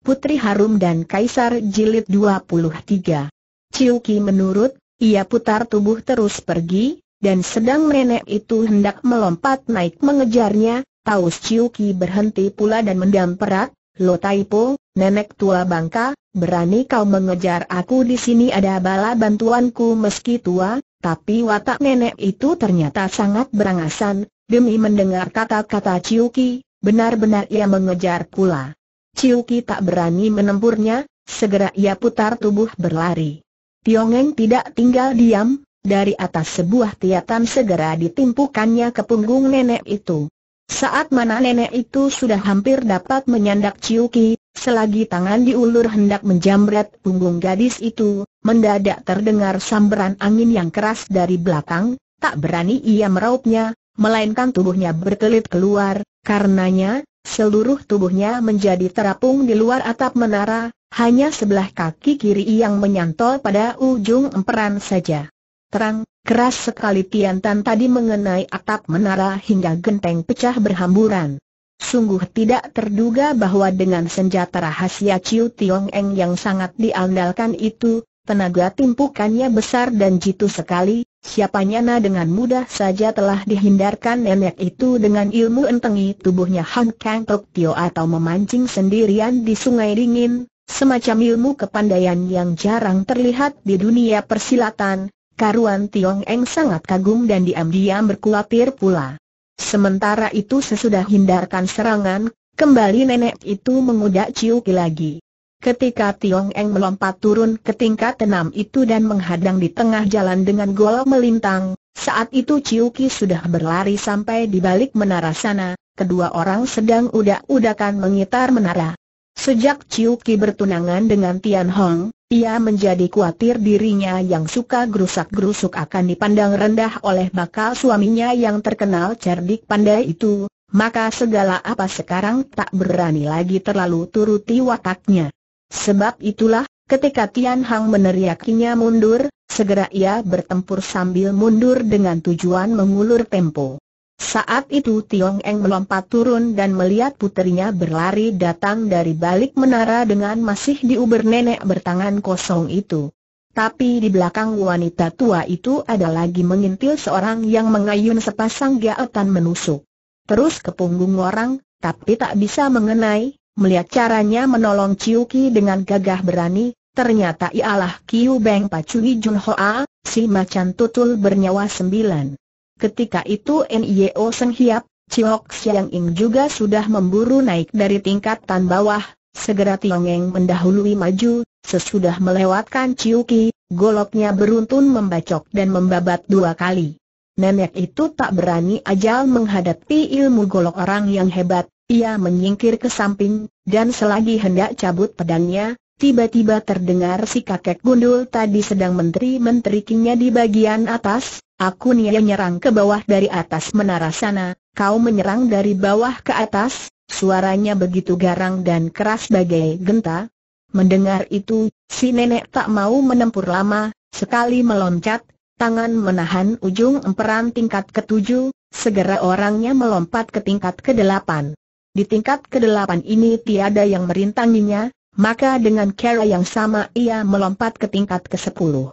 Putri Harum dan Kaisar Jilid 23. Ciuki menurut, ia putar tubuh terus pergi, dan sedang nenek itu hendak melompat naik mengejarnya, Taus Ciuki berhenti pula dan perak, Lo Taipo, nenek tua bangka, berani kau mengejar aku di sini ada bala bantuanku meski tua, tapi watak nenek itu ternyata sangat berangasan, demi mendengar kata-kata Ciuki, benar-benar ia mengejar pula. Ciuki tak berani menempurnya, segera ia putar tubuh berlari. Tiongeng tidak tinggal diam, dari atas sebuah tiatan segera ditimpukannya ke punggung nenek itu. Saat mana nenek itu sudah hampir dapat menyandak Ciuki, selagi tangan diulur hendak menjamret punggung gadis itu, mendadak terdengar samberan angin yang keras dari belakang, tak berani ia meraupnya, melainkan tubuhnya berkelit keluar, karenanya, Seluruh tubuhnya menjadi terapung di luar atap menara, hanya sebelah kaki kiri yang menyantol pada ujung emperan saja. Terang, keras sekali tian tan tadi mengenai atap menara hingga genteng pecah berhamburan. Sungguh tidak terduga bahwa dengan senjata rahasia Chiu Tiong Eng yang sangat diandalkan itu, tenaga timpukannya besar dan jitu sekali, Siapanya na dengan mudah saja telah dihindarkan nenek itu dengan ilmu entengi tubuhnya Han Kang Tok Tio atau memancing sendirian di sungai dingin, semacam ilmu kepandaian yang jarang terlihat di dunia persilatan, karuan Tiong Eng sangat kagum dan diam-diam berkulapir pula. Sementara itu sesudah hindarkan serangan, kembali nenek itu mengudak Ciuki lagi. Ketika Tiong Eng melompat turun ke tingkat enam itu dan menghadang di tengah jalan dengan gol melintang, saat itu Ki sudah berlari sampai di balik menara sana, kedua orang sedang udak-udakan mengitar menara. Sejak Ki bertunangan dengan Tian Hong, ia menjadi khawatir dirinya yang suka gerusak-gerusuk akan dipandang rendah oleh bakal suaminya yang terkenal cerdik pandai itu, maka segala apa sekarang tak berani lagi terlalu turuti wataknya. Sebab itulah, ketika Tian Hang meneriakinya mundur, segera ia bertempur sambil mundur dengan tujuan mengulur tempo. Saat itu Tiong Eng melompat turun dan melihat putrinya berlari datang dari balik menara dengan masih diuber nenek bertangan kosong itu. Tapi di belakang wanita tua itu ada lagi mengintil seorang yang mengayun sepasang gaetan menusuk. Terus ke punggung orang, tapi tak bisa mengenai, Melihat caranya menolong Chiu Ki dengan gagah berani, ternyata ialah Kiu Beng Pacui Jun Hoa, si macan tutul bernyawa sembilan. Ketika itu Nio Seng Hiap, Chiok Siang Ing juga sudah memburu naik dari tingkat tan bawah, segera Tiongeng mendahului maju, sesudah melewatkan Chiu Ki, goloknya beruntun membacok dan membabat dua kali. Nenek itu tak berani ajal menghadapi ilmu golok orang yang hebat, ia menyingkir ke samping, dan selagi hendak cabut pedangnya, tiba-tiba terdengar si kakek gundul tadi sedang menteri-menterikinya di bagian atas, aku nia nyerang ke bawah dari atas menara sana, kau menyerang dari bawah ke atas, suaranya begitu garang dan keras bagai genta. Mendengar itu, si nenek tak mau menempur lama, sekali meloncat, tangan menahan ujung emperan tingkat ketujuh, segera orangnya melompat ke tingkat kedelapan. Di tingkat kedelapan ini tiada yang merintanginya, maka dengan cara yang sama ia melompat ke tingkat ke-10.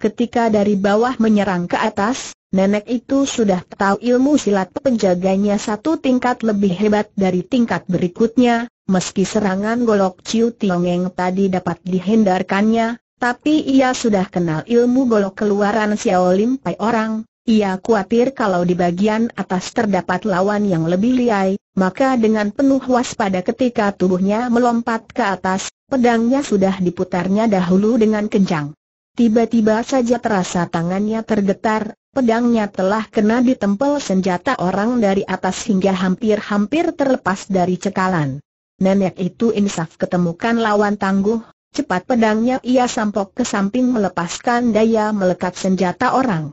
Ketika dari bawah menyerang ke atas, nenek itu sudah tahu ilmu silat penjaganya satu tingkat lebih hebat dari tingkat berikutnya, meski serangan golok Ciu Tiongeng tadi dapat dihindarkannya, tapi ia sudah kenal ilmu golok keluaran Xiao Lim Pai orang, ia khawatir kalau di bagian atas terdapat lawan yang lebih liai, maka dengan penuh waspada ketika tubuhnya melompat ke atas, pedangnya sudah diputarnya dahulu dengan kencang. Tiba-tiba saja terasa tangannya tergetar, pedangnya telah kena ditempel senjata orang dari atas hingga hampir-hampir terlepas dari cekalan. Nenek itu insaf ketemukan lawan tangguh, cepat pedangnya ia sampok ke samping melepaskan daya melekat senjata orang.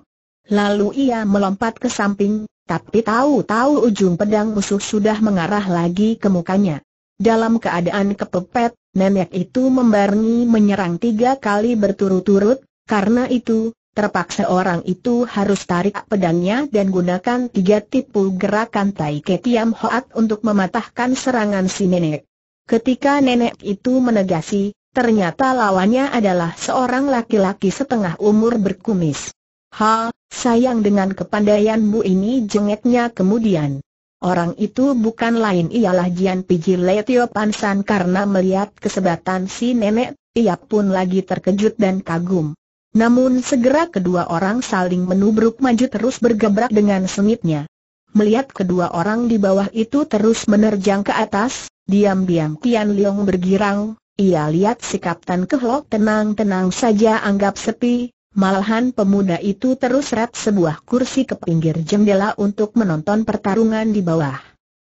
Lalu ia melompat ke samping, tapi tahu-tahu ujung pedang musuh sudah mengarah lagi ke mukanya. Dalam keadaan kepepet, nenek itu membarengi menyerang tiga kali berturut-turut, karena itu, terpaksa orang itu harus tarik pedangnya dan gunakan tiga tipu gerakan Tai Ketiam Hoat untuk mematahkan serangan si nenek. Ketika nenek itu menegasi, ternyata lawannya adalah seorang laki-laki setengah umur berkumis. Ha, sayang dengan kepandaianmu ini jengeknya kemudian. Orang itu bukan lain ialah Jian Piji Letio Pansan karena melihat kesebatan si nenek, ia pun lagi terkejut dan kagum. Namun segera kedua orang saling menubruk maju terus bergebrak dengan sengitnya. Melihat kedua orang di bawah itu terus menerjang ke atas, diam-diam Tian Leong bergirang, ia lihat si Kapten Kehlok tenang-tenang saja anggap sepi, Malahan pemuda itu terus ret sebuah kursi ke pinggir jendela untuk menonton pertarungan di bawah.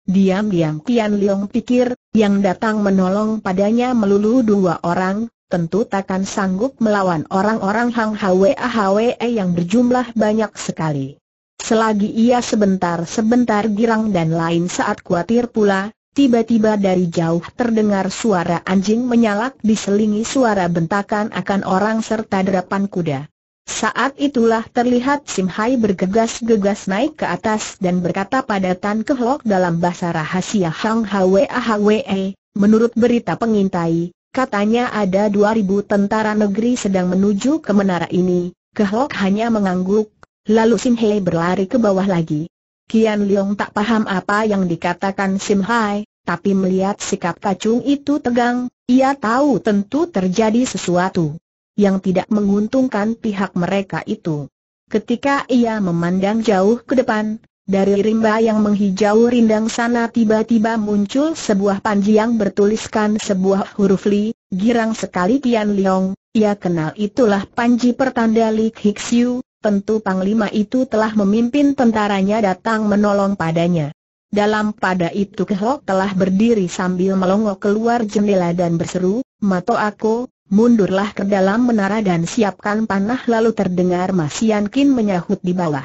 Diam-diam Kian Liong pikir, yang datang menolong padanya melulu dua orang, tentu takkan sanggup melawan orang-orang Hang Hwe Hwe yang berjumlah banyak sekali. Selagi ia sebentar-sebentar girang dan lain saat khawatir pula, tiba-tiba dari jauh terdengar suara anjing menyalak diselingi suara bentakan akan orang serta derapan kuda. Saat itulah terlihat Sim Hai bergegas-gegas naik ke atas dan berkata pada Tan Kehlok dalam bahasa rahasia Hang Hwe ah Hwe, eh, menurut berita pengintai, katanya ada 2000 tentara negeri sedang menuju ke menara ini. Kehlok hanya mengangguk, lalu Sim Hai berlari ke bawah lagi. Kian Leong tak paham apa yang dikatakan Sim Hai, tapi melihat sikap kacung itu tegang, ia tahu tentu terjadi sesuatu yang tidak menguntungkan pihak mereka itu. Ketika ia memandang jauh ke depan, dari rimba yang menghijau rindang sana tiba-tiba muncul sebuah panji yang bertuliskan sebuah huruf Li, girang sekali Tian Liong, ia kenal itulah panji pertanda Li Hixiu, tentu Panglima itu telah memimpin tentaranya datang menolong padanya. Dalam pada itu Kehok telah berdiri sambil melongo keluar jendela dan berseru, Mato aku, Mundurlah ke dalam menara dan siapkan panah lalu terdengar Mas Yan Kin menyahut di bawah.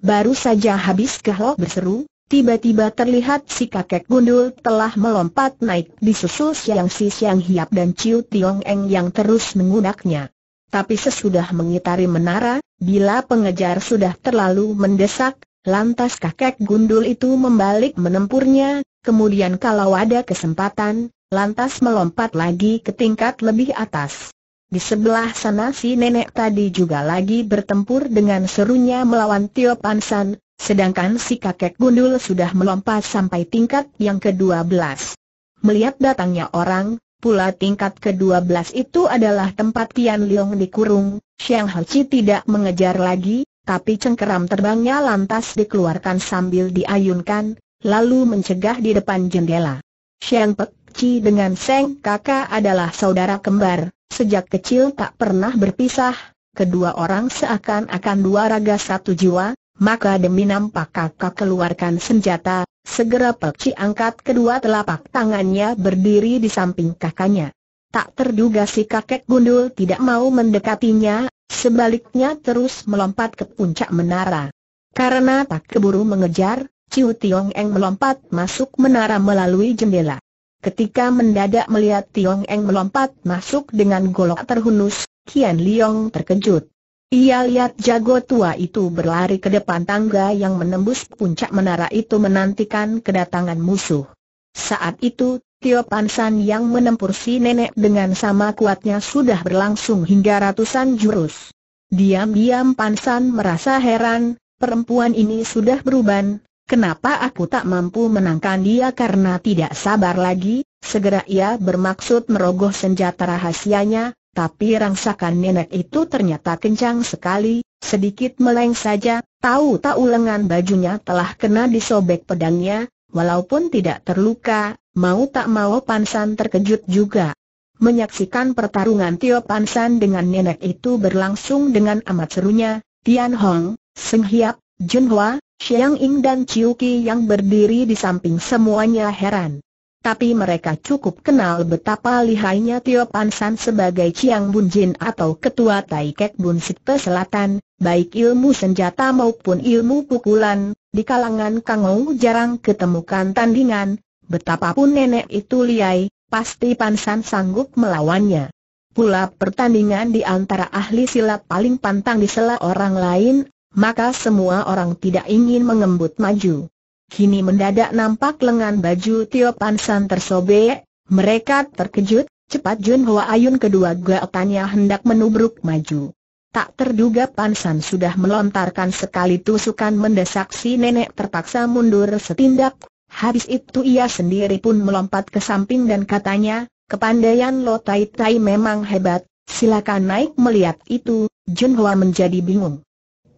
Baru saja habis Kehlok berseru, tiba-tiba terlihat si kakek gundul telah melompat naik di disusul Siang Si Siang Hiap dan Ciu Tiong Eng yang terus mengunaknya. Tapi sesudah mengitari menara, bila pengejar sudah terlalu mendesak, lantas kakek gundul itu membalik menempurnya, kemudian kalau ada kesempatan, lantas melompat lagi ke tingkat lebih atas. Di sebelah sana si nenek tadi juga lagi bertempur dengan serunya melawan Tio Pansan, sedangkan si kakek gundul sudah melompat sampai tingkat yang ke-12. Melihat datangnya orang, pula tingkat ke-12 itu adalah tempat Tian Leong dikurung, Xiang Chi tidak mengejar lagi, tapi cengkeram terbangnya lantas dikeluarkan sambil diayunkan, lalu mencegah di depan jendela. Xiang Pek Ci dengan Seng kakak adalah saudara kembar, sejak kecil tak pernah berpisah, kedua orang seakan-akan dua raga satu jiwa, maka demi nampak kakak keluarkan senjata, segera Ci angkat kedua telapak tangannya berdiri di samping kakaknya. Tak terduga si kakek gundul tidak mau mendekatinya, sebaliknya terus melompat ke puncak menara. Karena tak keburu mengejar, Ciu Tiong Eng melompat masuk menara melalui jendela. Ketika mendadak melihat Tiong Eng melompat masuk dengan golok terhunus, Kian Liong terkejut. Ia lihat jago tua itu berlari ke depan tangga yang menembus puncak menara itu menantikan kedatangan musuh. Saat itu, Tio Pansan yang menempur si nenek dengan sama kuatnya sudah berlangsung hingga ratusan jurus. Diam-diam Pansan merasa heran, perempuan ini sudah beruban, Kenapa aku tak mampu menangkan dia karena tidak sabar lagi, segera ia bermaksud merogoh senjata rahasianya, tapi rangsakan nenek itu ternyata kencang sekali, sedikit meleng saja, tahu-tahu lengan bajunya telah kena disobek pedangnya, walaupun tidak terluka, mau tak mau Pansan terkejut juga. Menyaksikan pertarungan Tio Pansan dengan nenek itu berlangsung dengan amat serunya, Tian Hong, Seng Hiap, Junhua, Xiang Ying dan Chiu Qi yang berdiri di samping semuanya heran. Tapi mereka cukup kenal betapa lihainya Tio Pan San sebagai Chiang Bun Jin atau Ketua Tai Kek Bun Sikte Selatan, baik ilmu senjata maupun ilmu pukulan, di kalangan Kang Ou jarang ketemukan tandingan, betapapun nenek itu liai, pasti Pan San sanggup melawannya. Pula pertandingan di antara ahli silat paling pantang di sela orang lain maka semua orang tidak ingin mengembut maju. Kini mendadak nampak lengan baju Tio Pansan tersobek, mereka terkejut, cepat Jun Hoa Ayun kedua gaotannya hendak menubruk maju. Tak terduga Pansan sudah melontarkan sekali tusukan mendesak si nenek terpaksa mundur setindak, habis itu ia sendiri pun melompat ke samping dan katanya, kepandaian Lo Tai Tai memang hebat, silakan naik melihat itu, Jun Hoa menjadi bingung.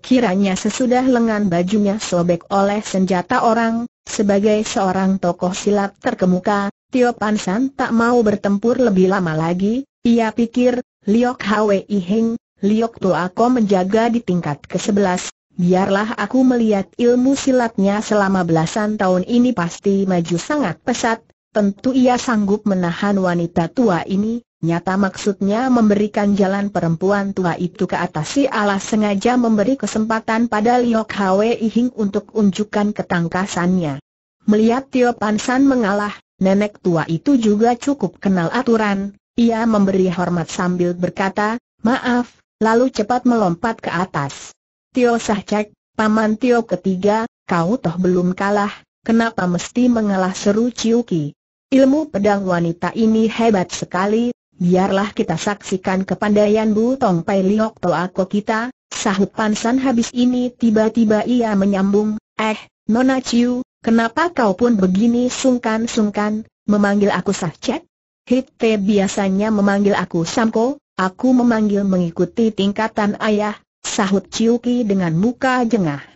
Kiranya sesudah lengan bajunya sobek oleh senjata orang, sebagai seorang tokoh silat terkemuka, Tio Pan San tak mau bertempur lebih lama lagi, ia pikir, Liok Hwi Heng, Liok Ako menjaga di tingkat ke-11, biarlah aku melihat ilmu silatnya selama belasan tahun ini pasti maju sangat pesat, tentu ia sanggup menahan wanita tua ini, Nyata maksudnya memberikan jalan perempuan tua itu ke atas si Allah sengaja memberi kesempatan pada Liok Hwe Hing untuk unjukkan ketangkasannya. Melihat Tio Pansan mengalah, nenek tua itu juga cukup kenal aturan, ia memberi hormat sambil berkata, maaf, lalu cepat melompat ke atas. Tio Sah Cek, Paman Tio ketiga, kau toh belum kalah, kenapa mesti mengalah seru Ciuki? Ilmu pedang wanita ini hebat sekali, biarlah kita saksikan kepandaian Bu Tong Pai Liok Toako kita, sahut Pansan habis ini tiba-tiba ia menyambung, eh, Nona Ciu, kenapa kau pun begini sungkan-sungkan, memanggil aku Sah Cek? hit Te biasanya memanggil aku Samko, aku memanggil mengikuti tingkatan ayah, sahut Ciuki dengan muka jengah.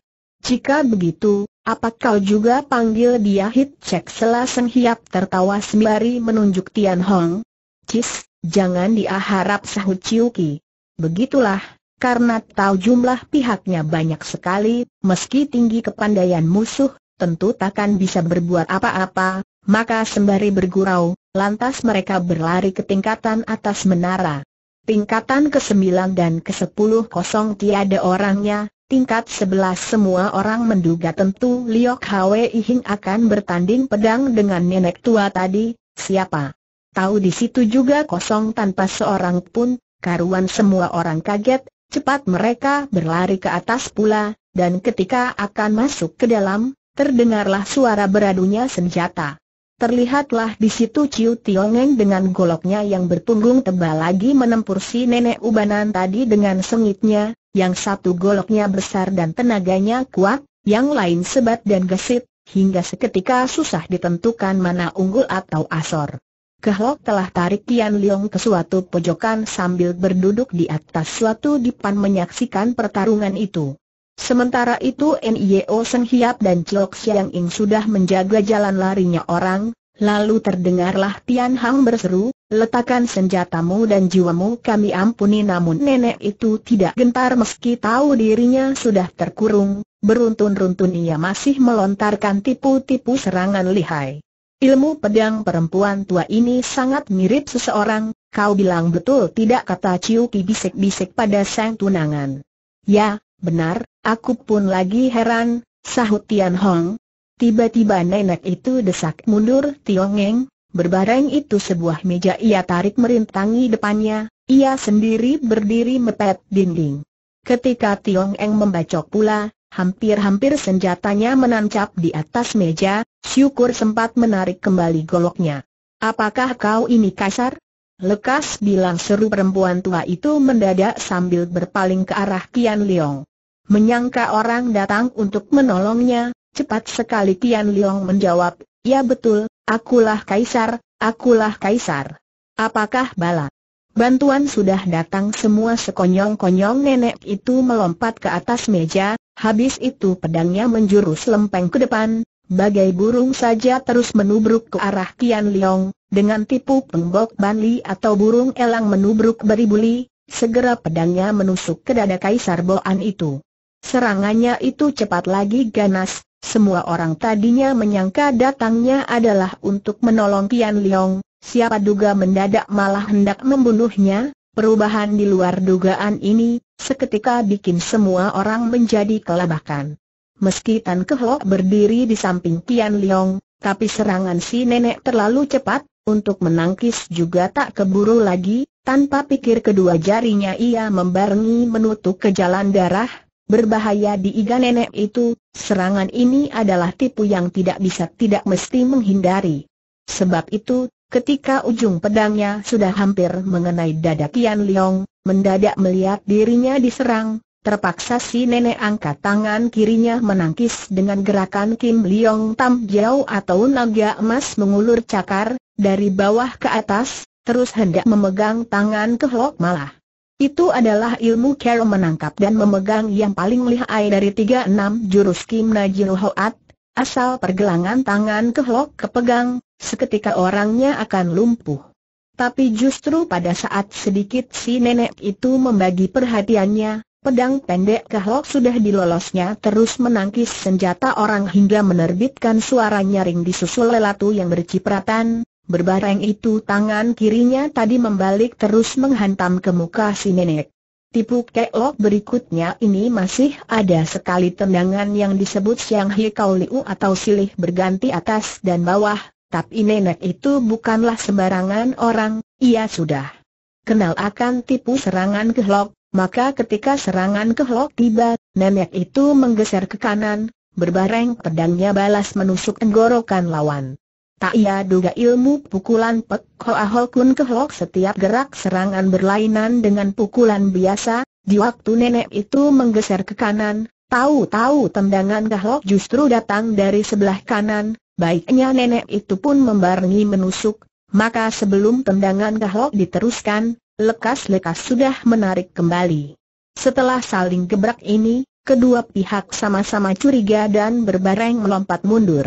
Jika begitu, apa kau juga panggil dia Hit Cek Selaseng Hiap tertawa sembari menunjuk Tian Hong? Cis, jangan diharap sahut Ciuki. Begitulah, karena tahu jumlah pihaknya banyak sekali, meski tinggi kepandaian musuh, tentu takkan bisa berbuat apa-apa, maka sembari bergurau, lantas mereka berlari ke tingkatan atas menara. Tingkatan ke-9 dan ke-10 kosong tiada orangnya, tingkat 11 semua orang menduga tentu Liok Hwe Ihing akan bertanding pedang dengan nenek tua tadi, siapa tahu di situ juga kosong tanpa seorang pun, karuan semua orang kaget, cepat mereka berlari ke atas pula, dan ketika akan masuk ke dalam, terdengarlah suara beradunya senjata. Terlihatlah di situ Ciu Tiongeng dengan goloknya yang berpunggung tebal lagi menempur si nenek ubanan tadi dengan sengitnya, yang satu goloknya besar dan tenaganya kuat, yang lain sebat dan gesit, hingga seketika susah ditentukan mana unggul atau asor. Kehlok telah tarik Tian Liang ke suatu pojokan sambil berduduk di atas suatu dipan menyaksikan pertarungan itu. Sementara itu N.I.O. Seng Hiap dan Chok Siang Ing sudah menjaga jalan larinya orang, lalu terdengarlah Tian Hang berseru, letakkan senjatamu dan jiwamu kami ampuni namun nenek itu tidak gentar meski tahu dirinya sudah terkurung, beruntun-runtun ia masih melontarkan tipu-tipu serangan lihai. Ilmu pedang perempuan tua ini sangat mirip seseorang, kau bilang betul tidak kata Ciuki bisik-bisik pada sang tunangan. Ya, benar, aku pun lagi heran, sahut Tian Hong. Tiba-tiba nenek itu desak mundur Eng, berbareng itu sebuah meja ia tarik merintangi depannya, ia sendiri berdiri mepet dinding. Ketika Eng membacok pula, hampir-hampir senjatanya menancap di atas meja, Syukur sempat menarik kembali goloknya. Apakah kau ini kasar? Lekas bilang seru perempuan tua itu mendadak sambil berpaling ke arah Kian Leong. Menyangka orang datang untuk menolongnya, cepat sekali Kian Leong menjawab, Ya betul, akulah kaisar, akulah kaisar. Apakah bala? Bantuan sudah datang semua sekonyong-konyong nenek itu melompat ke atas meja, habis itu pedangnya menjurus lempeng ke depan, bagai burung saja terus menubruk ke arah Tian Liong, dengan tipu penggok banli atau burung elang menubruk beribu beribuli, segera pedangnya menusuk ke dada Kaisar Boan itu. Serangannya itu cepat lagi ganas, semua orang tadinya menyangka datangnya adalah untuk menolong Tian Liong, siapa duga mendadak malah hendak membunuhnya, perubahan di luar dugaan ini, seketika bikin semua orang menjadi kelabakan. Meski Tan Keho berdiri di samping Tian Liang, tapi serangan si nenek terlalu cepat, untuk menangkis juga tak keburu lagi, tanpa pikir kedua jarinya ia membarengi menutup ke jalan darah, berbahaya di iga nenek itu, serangan ini adalah tipu yang tidak bisa tidak mesti menghindari. Sebab itu, ketika ujung pedangnya sudah hampir mengenai dada Kian Leong, mendadak melihat dirinya diserang, Terpaksa si nenek angkat tangan kirinya menangkis dengan gerakan Kim Leong Tam Jiao atau naga emas mengulur cakar, dari bawah ke atas, terus hendak memegang tangan ke Hok Malah. Itu adalah ilmu Carol menangkap dan memegang yang paling lihai dari 36 jurus Kim Najil Hoat, asal pergelangan tangan ke kehlok kepegang, seketika orangnya akan lumpuh. Tapi justru pada saat sedikit si nenek itu membagi perhatiannya, Pedang pendek kehlok sudah dilolosnya terus menangkis senjata orang hingga menerbitkan suara nyaring di susul lelatu yang bercipratan, berbareng itu tangan kirinya tadi membalik terus menghantam ke muka si nenek. Tipu Kahlok berikutnya ini masih ada sekali tendangan yang disebut Siang Hikau Liu atau silih berganti atas dan bawah, tapi nenek itu bukanlah sembarangan orang, ia sudah kenal akan tipu serangan kehlok. Maka ketika serangan kehlok tiba, nenek itu menggeser ke kanan, berbareng pedangnya balas menusuk tenggorokan lawan. Tak ia duga ilmu pukulan Pek Hoa Ho Kun Kehlok setiap gerak serangan berlainan dengan pukulan biasa, di waktu nenek itu menggeser ke kanan, tahu-tahu tendangan Kehlok justru datang dari sebelah kanan, baiknya nenek itu pun membarengi menusuk, maka sebelum tendangan Kehlok diteruskan, lekas-lekas sudah menarik kembali. Setelah saling gebrak ini, kedua pihak sama-sama curiga dan berbareng melompat mundur.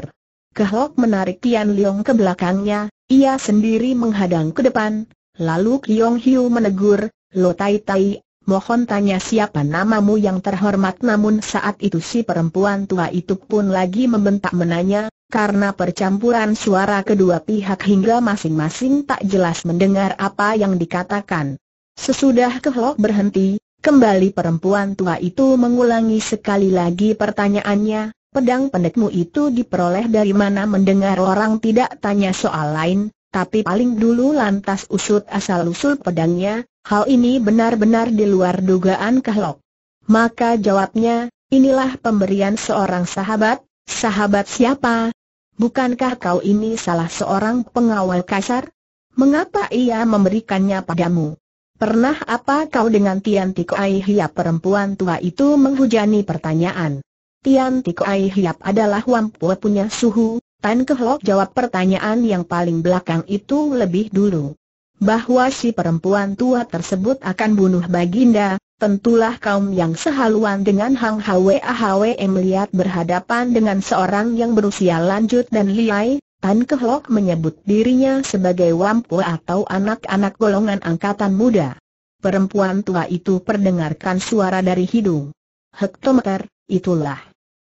Kehok menarik Tian Liong ke belakangnya, ia sendiri menghadang ke depan, lalu Kiong Hiu menegur, Lo Tai Tai, mohon tanya siapa namamu yang terhormat namun saat itu si perempuan tua itu pun lagi membentak menanya, karena percampuran suara kedua pihak hingga masing-masing tak jelas mendengar apa yang dikatakan. Sesudah kehlok berhenti, kembali perempuan tua itu mengulangi sekali lagi pertanyaannya, pedang pendekmu itu diperoleh dari mana mendengar orang tidak tanya soal lain, tapi paling dulu lantas usut asal-usul pedangnya, hal ini benar-benar di luar dugaan kehlok. Maka jawabnya, inilah pemberian seorang sahabat, sahabat siapa, Bukankah kau ini salah seorang pengawal kasar? Mengapa ia memberikannya padamu? Pernah apa kau dengan Tian Tiko Aihia perempuan tua itu menghujani pertanyaan? Tian Tiko Aihiap adalah wampu punya suhu, Tan Kehlok jawab pertanyaan yang paling belakang itu lebih dulu. Bahwa si perempuan tua tersebut akan bunuh Baginda, Tentulah kaum yang sehaluan dengan Hang Hwe Ahwe melihat berhadapan dengan seorang yang berusia lanjut dan liai, Tan Kehlok menyebut dirinya sebagai Wampu atau anak-anak golongan angkatan muda. Perempuan tua itu perdengarkan suara dari hidung. Hektometer, itulah.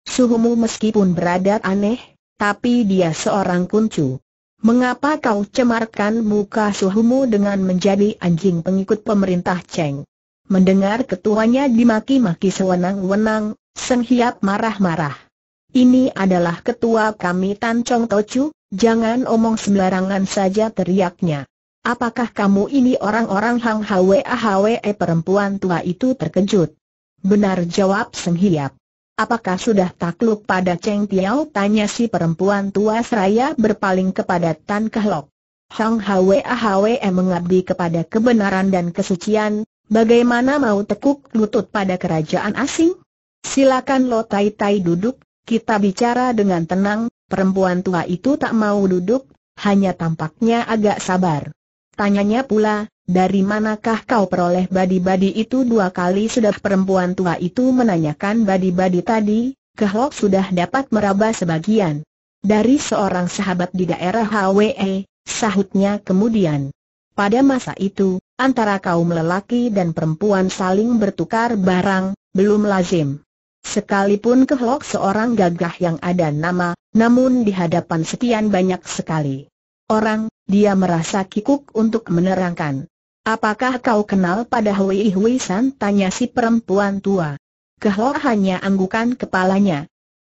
Suhumu meskipun berada aneh, tapi dia seorang kuncu. Mengapa kau cemarkan muka suhumu dengan menjadi anjing pengikut pemerintah Cheng? Mendengar ketuanya dimaki-maki sewenang-wenang, Seng Hiap marah-marah. Ini adalah ketua kami Tan Chong Tochu, jangan omong sembarangan saja teriaknya. Apakah kamu ini orang-orang Hang Hwe Ahwe eh, perempuan tua itu terkejut? Benar jawab Seng Hiap. Apakah sudah takluk pada Cheng Tiao? Tanya si perempuan tua seraya berpaling kepada Tan Kehlok. Hang Hwe Ahwe eh, mengabdi kepada kebenaran dan kesucian, Bagaimana mau tekuk lutut pada kerajaan asing? Silakan Lo Tai Tai duduk, kita bicara dengan tenang, perempuan tua itu tak mau duduk, hanya tampaknya agak sabar. Tanyanya pula, dari manakah kau peroleh badi-badi itu dua kali sudah perempuan tua itu menanyakan badi-badi tadi, Kehlok sudah dapat meraba sebagian. Dari seorang sahabat di daerah Hwe, sahutnya kemudian. Pada masa itu, antara kaum lelaki dan perempuan saling bertukar barang, belum lazim. Sekalipun kehlok seorang gagah yang ada nama, namun di hadapan sekian banyak sekali orang, dia merasa kikuk untuk menerangkan. Apakah kau kenal pada Hui Hui San? Tanya si perempuan tua. Kehlok hanya anggukan kepalanya.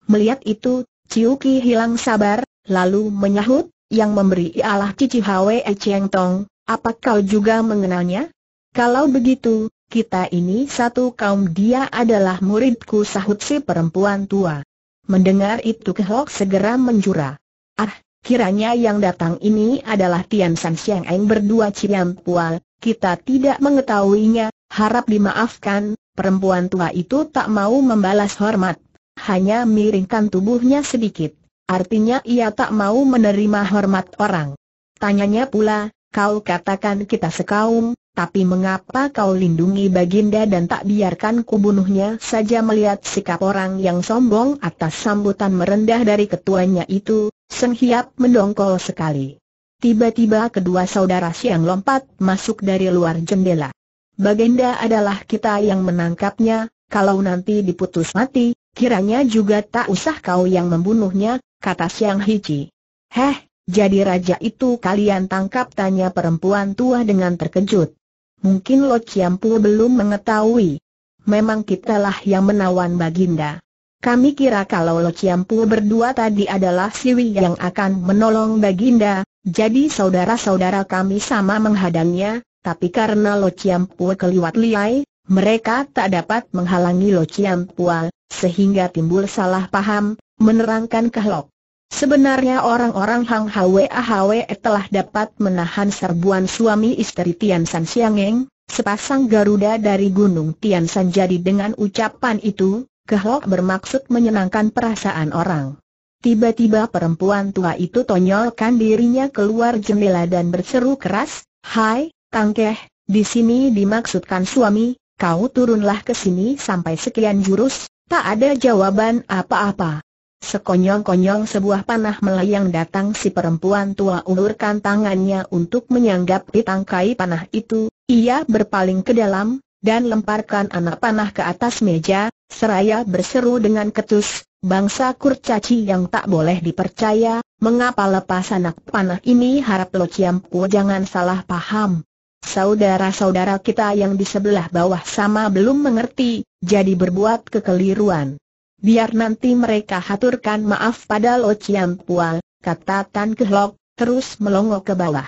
Melihat itu, Ciuki hilang sabar, lalu menyahut, yang memberi ialah Cici Hwe Cheng Tong, apa kau juga mengenalnya? Kalau begitu, kita ini satu kaum dia adalah muridku sahut si perempuan tua. Mendengar itu Kehok segera menjura. Ah, kiranya yang datang ini adalah Tian San Xiang Eng berdua Ciam Pual, kita tidak mengetahuinya, harap dimaafkan, perempuan tua itu tak mau membalas hormat. Hanya miringkan tubuhnya sedikit, artinya ia tak mau menerima hormat orang. Tanyanya pula, Kau katakan kita sekaum, tapi mengapa kau lindungi Baginda dan tak biarkan kubunuhnya saja melihat sikap orang yang sombong atas sambutan merendah dari ketuanya itu, Seng Hiap mendongkol sekali. Tiba-tiba kedua saudara Siang lompat masuk dari luar jendela. Baginda adalah kita yang menangkapnya, kalau nanti diputus mati, kiranya juga tak usah kau yang membunuhnya, kata Siang Hici. Heh, jadi raja itu kalian tangkap tanya perempuan tua dengan terkejut. Mungkin Lo Chiampu belum mengetahui. Memang kitalah yang menawan Baginda. Kami kira kalau Lo Chiampu berdua tadi adalah Siwi yang akan menolong Baginda, jadi saudara-saudara kami sama menghadangnya, tapi karena Lo Chiampu keliwat liai, mereka tak dapat menghalangi Lo Chiampual, sehingga timbul salah paham, menerangkan kehlok. Sebenarnya orang-orang Hang Hwe Hwe telah dapat menahan serbuan suami istri Tian San Siangeng, sepasang Garuda dari Gunung Tian San jadi dengan ucapan itu, Kehlok bermaksud menyenangkan perasaan orang. Tiba-tiba perempuan tua itu tonyolkan dirinya keluar jendela dan berseru keras, Hai, Tangkeh, di sini dimaksudkan suami, kau turunlah ke sini sampai sekian jurus, tak ada jawaban apa-apa. Sekonyong-konyong sebuah panah melayang datang si perempuan tua ulurkan tangannya untuk menyanggapi tangkai panah itu, ia berpaling ke dalam, dan lemparkan anak panah ke atas meja, seraya berseru dengan ketus, bangsa kurcaci yang tak boleh dipercaya, mengapa lepas anak panah ini harap lo ciampu jangan salah paham. Saudara-saudara kita yang di sebelah bawah sama belum mengerti, jadi berbuat kekeliruan biar nanti mereka haturkan maaf pada Lo Chiam Pual, kata Tan Kehlok, terus melongo ke bawah.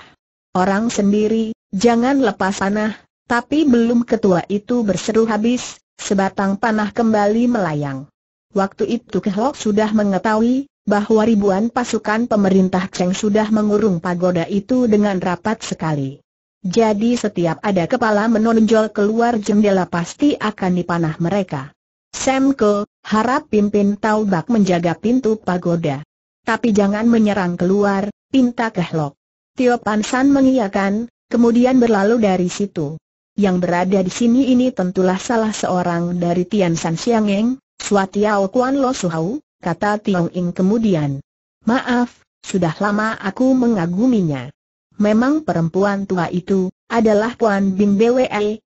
Orang sendiri, jangan lepas panah, tapi belum ketua itu berseru habis, sebatang panah kembali melayang. Waktu itu Kehlok sudah mengetahui bahwa ribuan pasukan pemerintah Cheng sudah mengurung pagoda itu dengan rapat sekali. Jadi setiap ada kepala menonjol keluar jendela pasti akan dipanah mereka. Semko, harap pimpin Taubak menjaga pintu pagoda. Tapi jangan menyerang keluar, pinta Kehlok. Tio Pansan mengiyakan, kemudian berlalu dari situ. Yang berada di sini ini tentulah salah seorang dari Tian San Siangeng, Suatiao Kuan Lo Suhau, kata Tiong Ing kemudian. Maaf, sudah lama aku mengaguminya. Memang perempuan tua itu, adalah Puan Bing Bwe,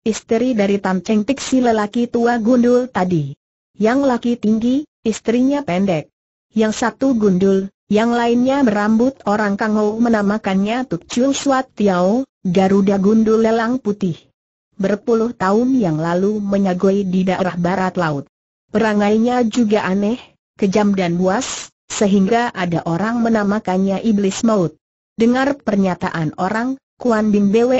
istri dari Tam Cheng Tik si lelaki tua gundul tadi. Yang laki tinggi, istrinya pendek. Yang satu gundul, yang lainnya berambut orang kangau menamakannya Tuk Chul Suat Tiao, Garuda Gundul Lelang Putih. Berpuluh tahun yang lalu menyagoi di daerah barat laut. Perangainya juga aneh, kejam dan buas, sehingga ada orang menamakannya Iblis Maut. Dengar pernyataan orang, Kuan Bing Bwe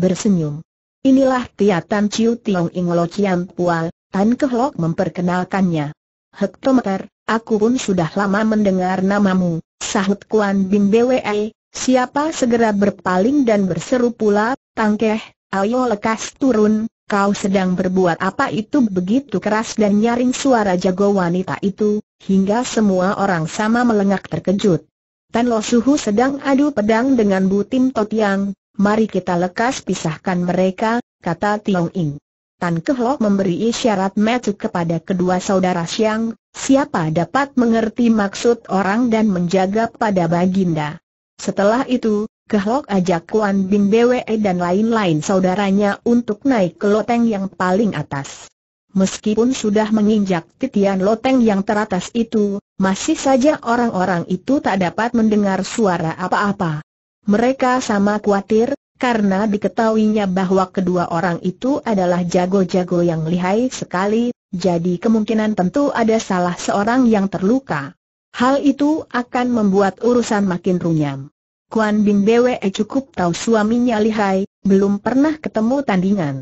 bersenyum. Inilah Tiatan Chiu Tiong Ing Lo Chiam Pual, Tan Kehlok memperkenalkannya. Hektometer, aku pun sudah lama mendengar namamu, sahut Kuan Bim BWE, siapa segera berpaling dan berseru pula, Tangkeh, ayo lekas turun, kau sedang berbuat apa itu begitu keras dan nyaring suara jago wanita itu, hingga semua orang sama melengak terkejut. Tan Lo Suhu sedang adu pedang dengan Butim Totiang, mari kita lekas pisahkan mereka, kata Tiong Ing. Tan Kehlok memberi isyarat metu kepada kedua saudara Siang, siapa dapat mengerti maksud orang dan menjaga pada baginda. Setelah itu, Kehlok ajak Kuan Bing Bwe dan lain-lain saudaranya untuk naik ke loteng yang paling atas. Meskipun sudah menginjak titian loteng yang teratas itu, masih saja orang-orang itu tak dapat mendengar suara apa-apa. Mereka sama khawatir, karena diketahuinya bahwa kedua orang itu adalah jago-jago yang lihai sekali, jadi kemungkinan tentu ada salah seorang yang terluka. Hal itu akan membuat urusan makin runyam. Kuan Bing Bwe cukup tahu suaminya lihai, belum pernah ketemu tandingan.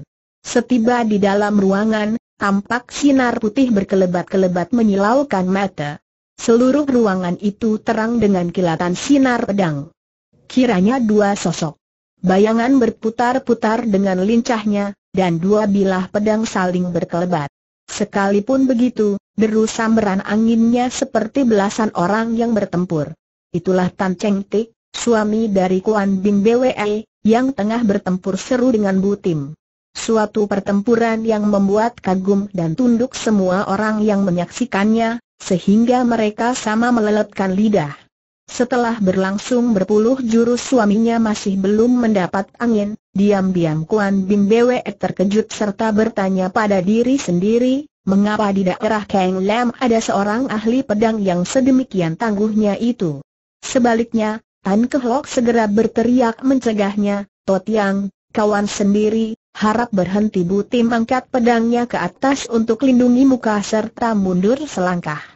Setiba di dalam ruangan, tampak sinar putih berkelebat-kelebat menyilaukan mata. Seluruh ruangan itu terang dengan kilatan sinar pedang kiranya dua sosok. Bayangan berputar-putar dengan lincahnya, dan dua bilah pedang saling berkelebat. Sekalipun begitu, deru samberan anginnya seperti belasan orang yang bertempur. Itulah Tan Cheng Tik, suami dari Kuan Bing BWE, yang tengah bertempur seru dengan Butim. Suatu pertempuran yang membuat kagum dan tunduk semua orang yang menyaksikannya, sehingga mereka sama meleletkan lidah. Setelah berlangsung berpuluh jurus suaminya masih belum mendapat angin, diam-diam Kuan Bing Bwe terkejut serta bertanya pada diri sendiri, mengapa di daerah Kang Lam ada seorang ahli pedang yang sedemikian tangguhnya itu. Sebaliknya, Tan Kehlok segera berteriak mencegahnya, Totiang, kawan sendiri, harap berhenti Butim angkat pedangnya ke atas untuk lindungi muka serta mundur selangkah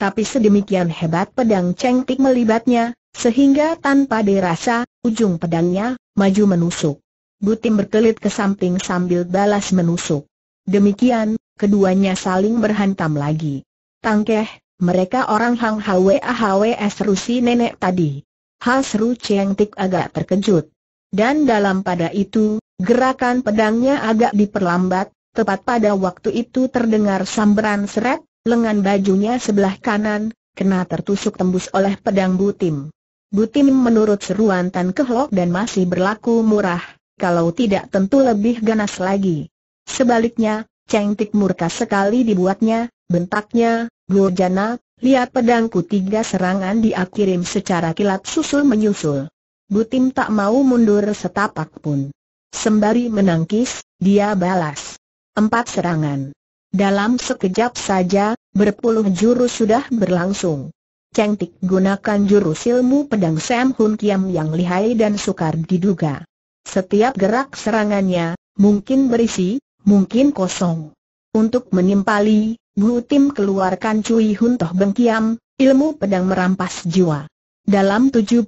tapi sedemikian hebat pedang cengtik melibatnya, sehingga tanpa dirasa, ujung pedangnya, maju menusuk. Butim berkelit ke samping sambil balas menusuk. Demikian, keduanya saling berhantam lagi. Tangkeh, mereka orang Hang Hwe Seru Rusi nenek tadi. Hasru Cengtik agak terkejut. Dan dalam pada itu, gerakan pedangnya agak diperlambat, tepat pada waktu itu terdengar sambaran seret, lengan bajunya sebelah kanan, kena tertusuk tembus oleh pedang Butim. Butim menurut seruan Tan Kehlok dan masih berlaku murah, kalau tidak tentu lebih ganas lagi. Sebaliknya, Cheng Tik murka sekali dibuatnya, bentaknya, Gurjana, lihat pedangku tiga serangan dia secara kilat susul-menyusul. Butim tak mau mundur setapak pun. Sembari menangkis, dia balas. Empat serangan. Dalam sekejap saja, berpuluh jurus sudah berlangsung. Cheng Tik gunakan jurus ilmu pedang Sam Hun Kiam yang lihai dan sukar diduga. Setiap gerak serangannya, mungkin berisi, mungkin kosong. Untuk menimpali, Bu Tim keluarkan Cui Hun Toh Beng Kiam, ilmu pedang merampas jiwa. Dalam 72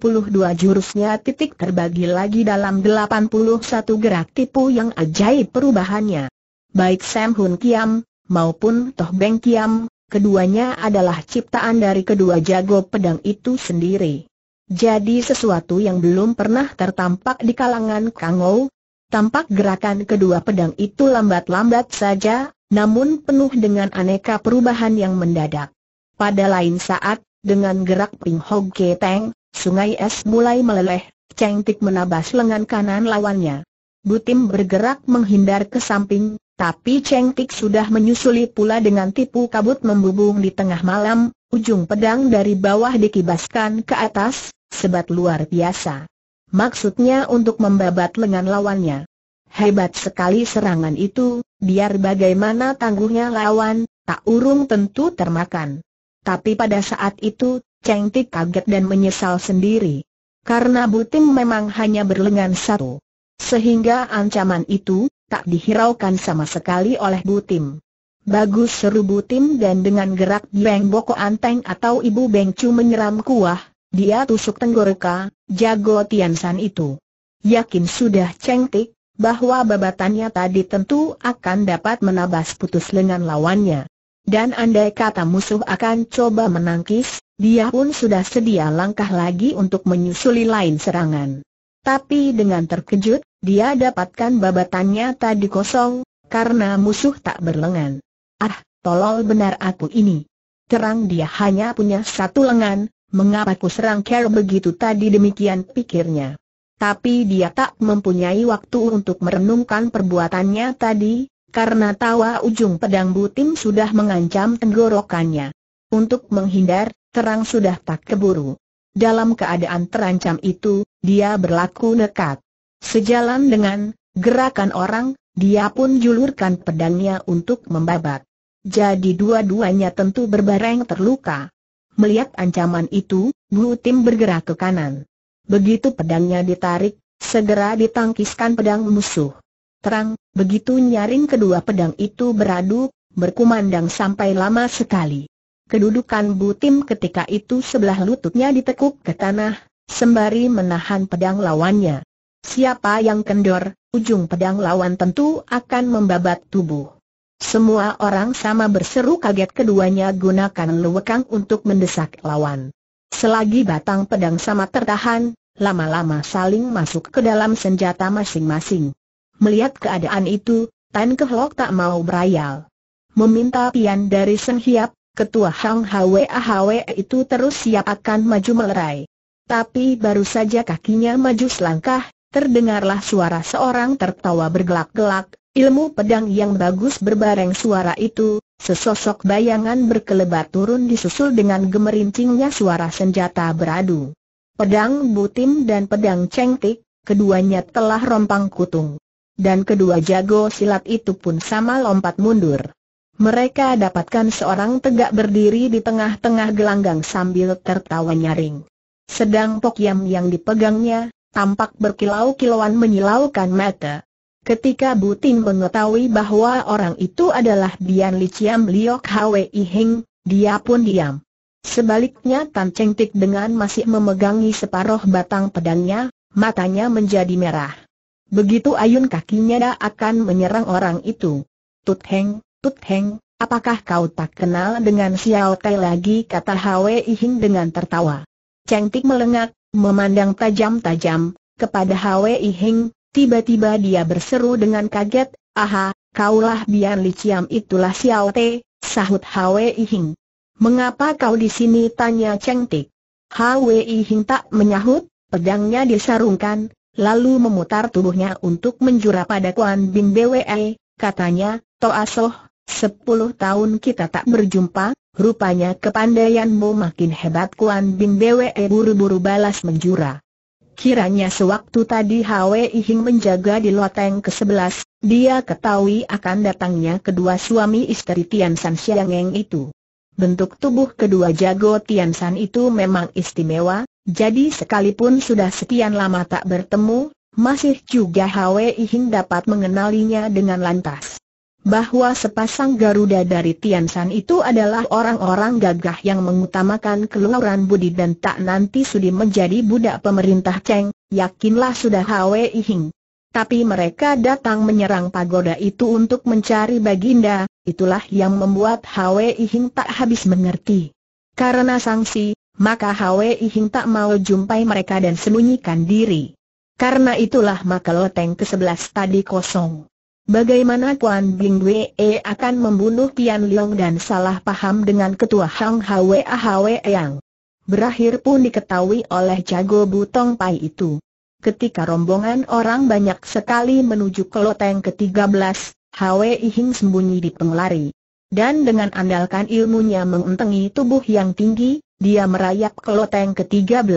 jurusnya titik terbagi lagi dalam 81 gerak tipu yang ajaib perubahannya. Baik Sam Hun Kiam, maupun Toh Beng Kiam, keduanya adalah ciptaan dari kedua jago pedang itu sendiri. Jadi sesuatu yang belum pernah tertampak di kalangan Kangou, tampak gerakan kedua pedang itu lambat-lambat saja, namun penuh dengan aneka perubahan yang mendadak. Pada lain saat, dengan gerak Ping Hog Keteng, sungai es mulai meleleh, Tik menabas lengan kanan lawannya. Butim bergerak menghindar ke samping, tapi Cheng Tik sudah menyusuli pula dengan tipu kabut membubung di tengah malam, ujung pedang dari bawah dikibaskan ke atas, sebat luar biasa. Maksudnya untuk membabat lengan lawannya. Hebat sekali serangan itu, biar bagaimana tangguhnya lawan, tak urung tentu termakan. Tapi pada saat itu, Cheng Tik kaget dan menyesal sendiri. Karena Buting memang hanya berlengan satu. Sehingga ancaman itu, tak dihiraukan sama sekali oleh Butim. Bagus seru Butim dan dengan gerak Beng Boko Anteng atau Ibu Beng Cu menyeram kuah, dia tusuk tenggoroka, jago Tiansan itu. Yakin sudah cengtik, bahwa babatannya tadi tentu akan dapat menabas putus lengan lawannya. Dan andai kata musuh akan coba menangkis, dia pun sudah sedia langkah lagi untuk menyusuli lain serangan. Tapi dengan terkejut, dia dapatkan babatannya tadi kosong, karena musuh tak berlengan. Ah, tolol benar aku ini. Terang dia hanya punya satu lengan, mengapa ku serang Carol begitu tadi demikian pikirnya. Tapi dia tak mempunyai waktu untuk merenungkan perbuatannya tadi, karena tawa ujung pedang butim sudah mengancam tenggorokannya. Untuk menghindar, terang sudah tak keburu. Dalam keadaan terancam itu, dia berlaku nekat. Sejalan dengan gerakan orang, dia pun julurkan pedangnya untuk membabat. Jadi dua-duanya tentu berbareng terluka. Melihat ancaman itu, Bu Tim bergerak ke kanan. Begitu pedangnya ditarik, segera ditangkiskan pedang musuh. Terang, begitu nyaring kedua pedang itu beradu, berkumandang sampai lama sekali. Kedudukan Bu Tim ketika itu sebelah lututnya ditekuk ke tanah, sembari menahan pedang lawannya. Siapa yang kendor, ujung pedang lawan tentu akan membabat tubuh. Semua orang sama berseru kaget keduanya gunakan lewekang untuk mendesak lawan. Selagi batang pedang sama tertahan, lama-lama saling masuk ke dalam senjata masing-masing. Melihat keadaan itu, Tan Kehlok tak mau berayal. Meminta pian dari Sen Hiap, ketua Hang Hwe Hwe itu terus siap akan maju melerai. Tapi baru saja kakinya maju selangkah, terdengarlah suara seorang tertawa bergelak-gelak, ilmu pedang yang bagus berbareng suara itu, sesosok bayangan berkelebat turun disusul dengan gemerincingnya suara senjata beradu. Pedang Butim dan pedang Cengtik, keduanya telah rompang kutung. Dan kedua jago silat itu pun sama lompat mundur. Mereka dapatkan seorang tegak berdiri di tengah-tengah gelanggang sambil tertawa nyaring. Sedang Pokyam yang dipegangnya, tampak berkilau-kilauan menyilaukan mata. Ketika Butin mengetahui bahwa orang itu adalah Dian Liciam Liok Hwi Hing, dia pun diam. Sebaliknya Tan Cheng Tik dengan masih memegangi separoh batang pedangnya, matanya menjadi merah. Begitu ayun kakinya akan menyerang orang itu. Tut Heng, Tut Heng, apakah kau tak kenal dengan Xiao Tai lagi kata Hwi Hing dengan tertawa. Cheng Tik melengak, Memandang tajam-tajam, kepada Hwei Hing, tiba-tiba dia berseru dengan kaget, Aha, kaulah Bian Liciam itulah Xiao Te, sahut Hwei Hing. Mengapa kau di sini tanya Cheng Tik? Hwei Hing tak menyahut, pedangnya disarungkan, lalu memutar tubuhnya untuk menjura pada Kuan Bin Bwe, katanya, Soh, sepuluh tahun kita tak berjumpa, Rupanya kepandaianmu makin hebat Kuan Bin Bwe buru-buru balas menjura. Kiranya sewaktu tadi Hwe Ihing menjaga di loteng ke-11, dia ketahui akan datangnya kedua suami istri Tian San Xiangeng itu. Bentuk tubuh kedua jago Tian San itu memang istimewa, jadi sekalipun sudah sekian lama tak bertemu, masih juga Hwe Ihing dapat mengenalinya dengan lantas bahwa sepasang Garuda dari Tiansan itu adalah orang-orang gagah yang mengutamakan keluaran budi dan tak nanti sudi menjadi budak pemerintah Cheng, yakinlah sudah Hwe Ihing. Tapi mereka datang menyerang pagoda itu untuk mencari Baginda, itulah yang membuat Hwe Ihing tak habis mengerti. Karena sanksi, maka Hwe Ihing tak mau jumpai mereka dan sembunyikan diri. Karena itulah maka loteng ke-11 tadi kosong. Bagaimana Kuan Bing Wee akan membunuh Pian Leong dan salah paham dengan ketua Hang Hwe ah Hwe Yang. Berakhir pun diketahui oleh jago Butong Pai itu. Ketika rombongan orang banyak sekali menuju ke loteng ke-13, Hwe Ihing sembunyi di penglari. Dan dengan andalkan ilmunya mengentengi tubuh yang tinggi, dia merayap ke loteng ke-13.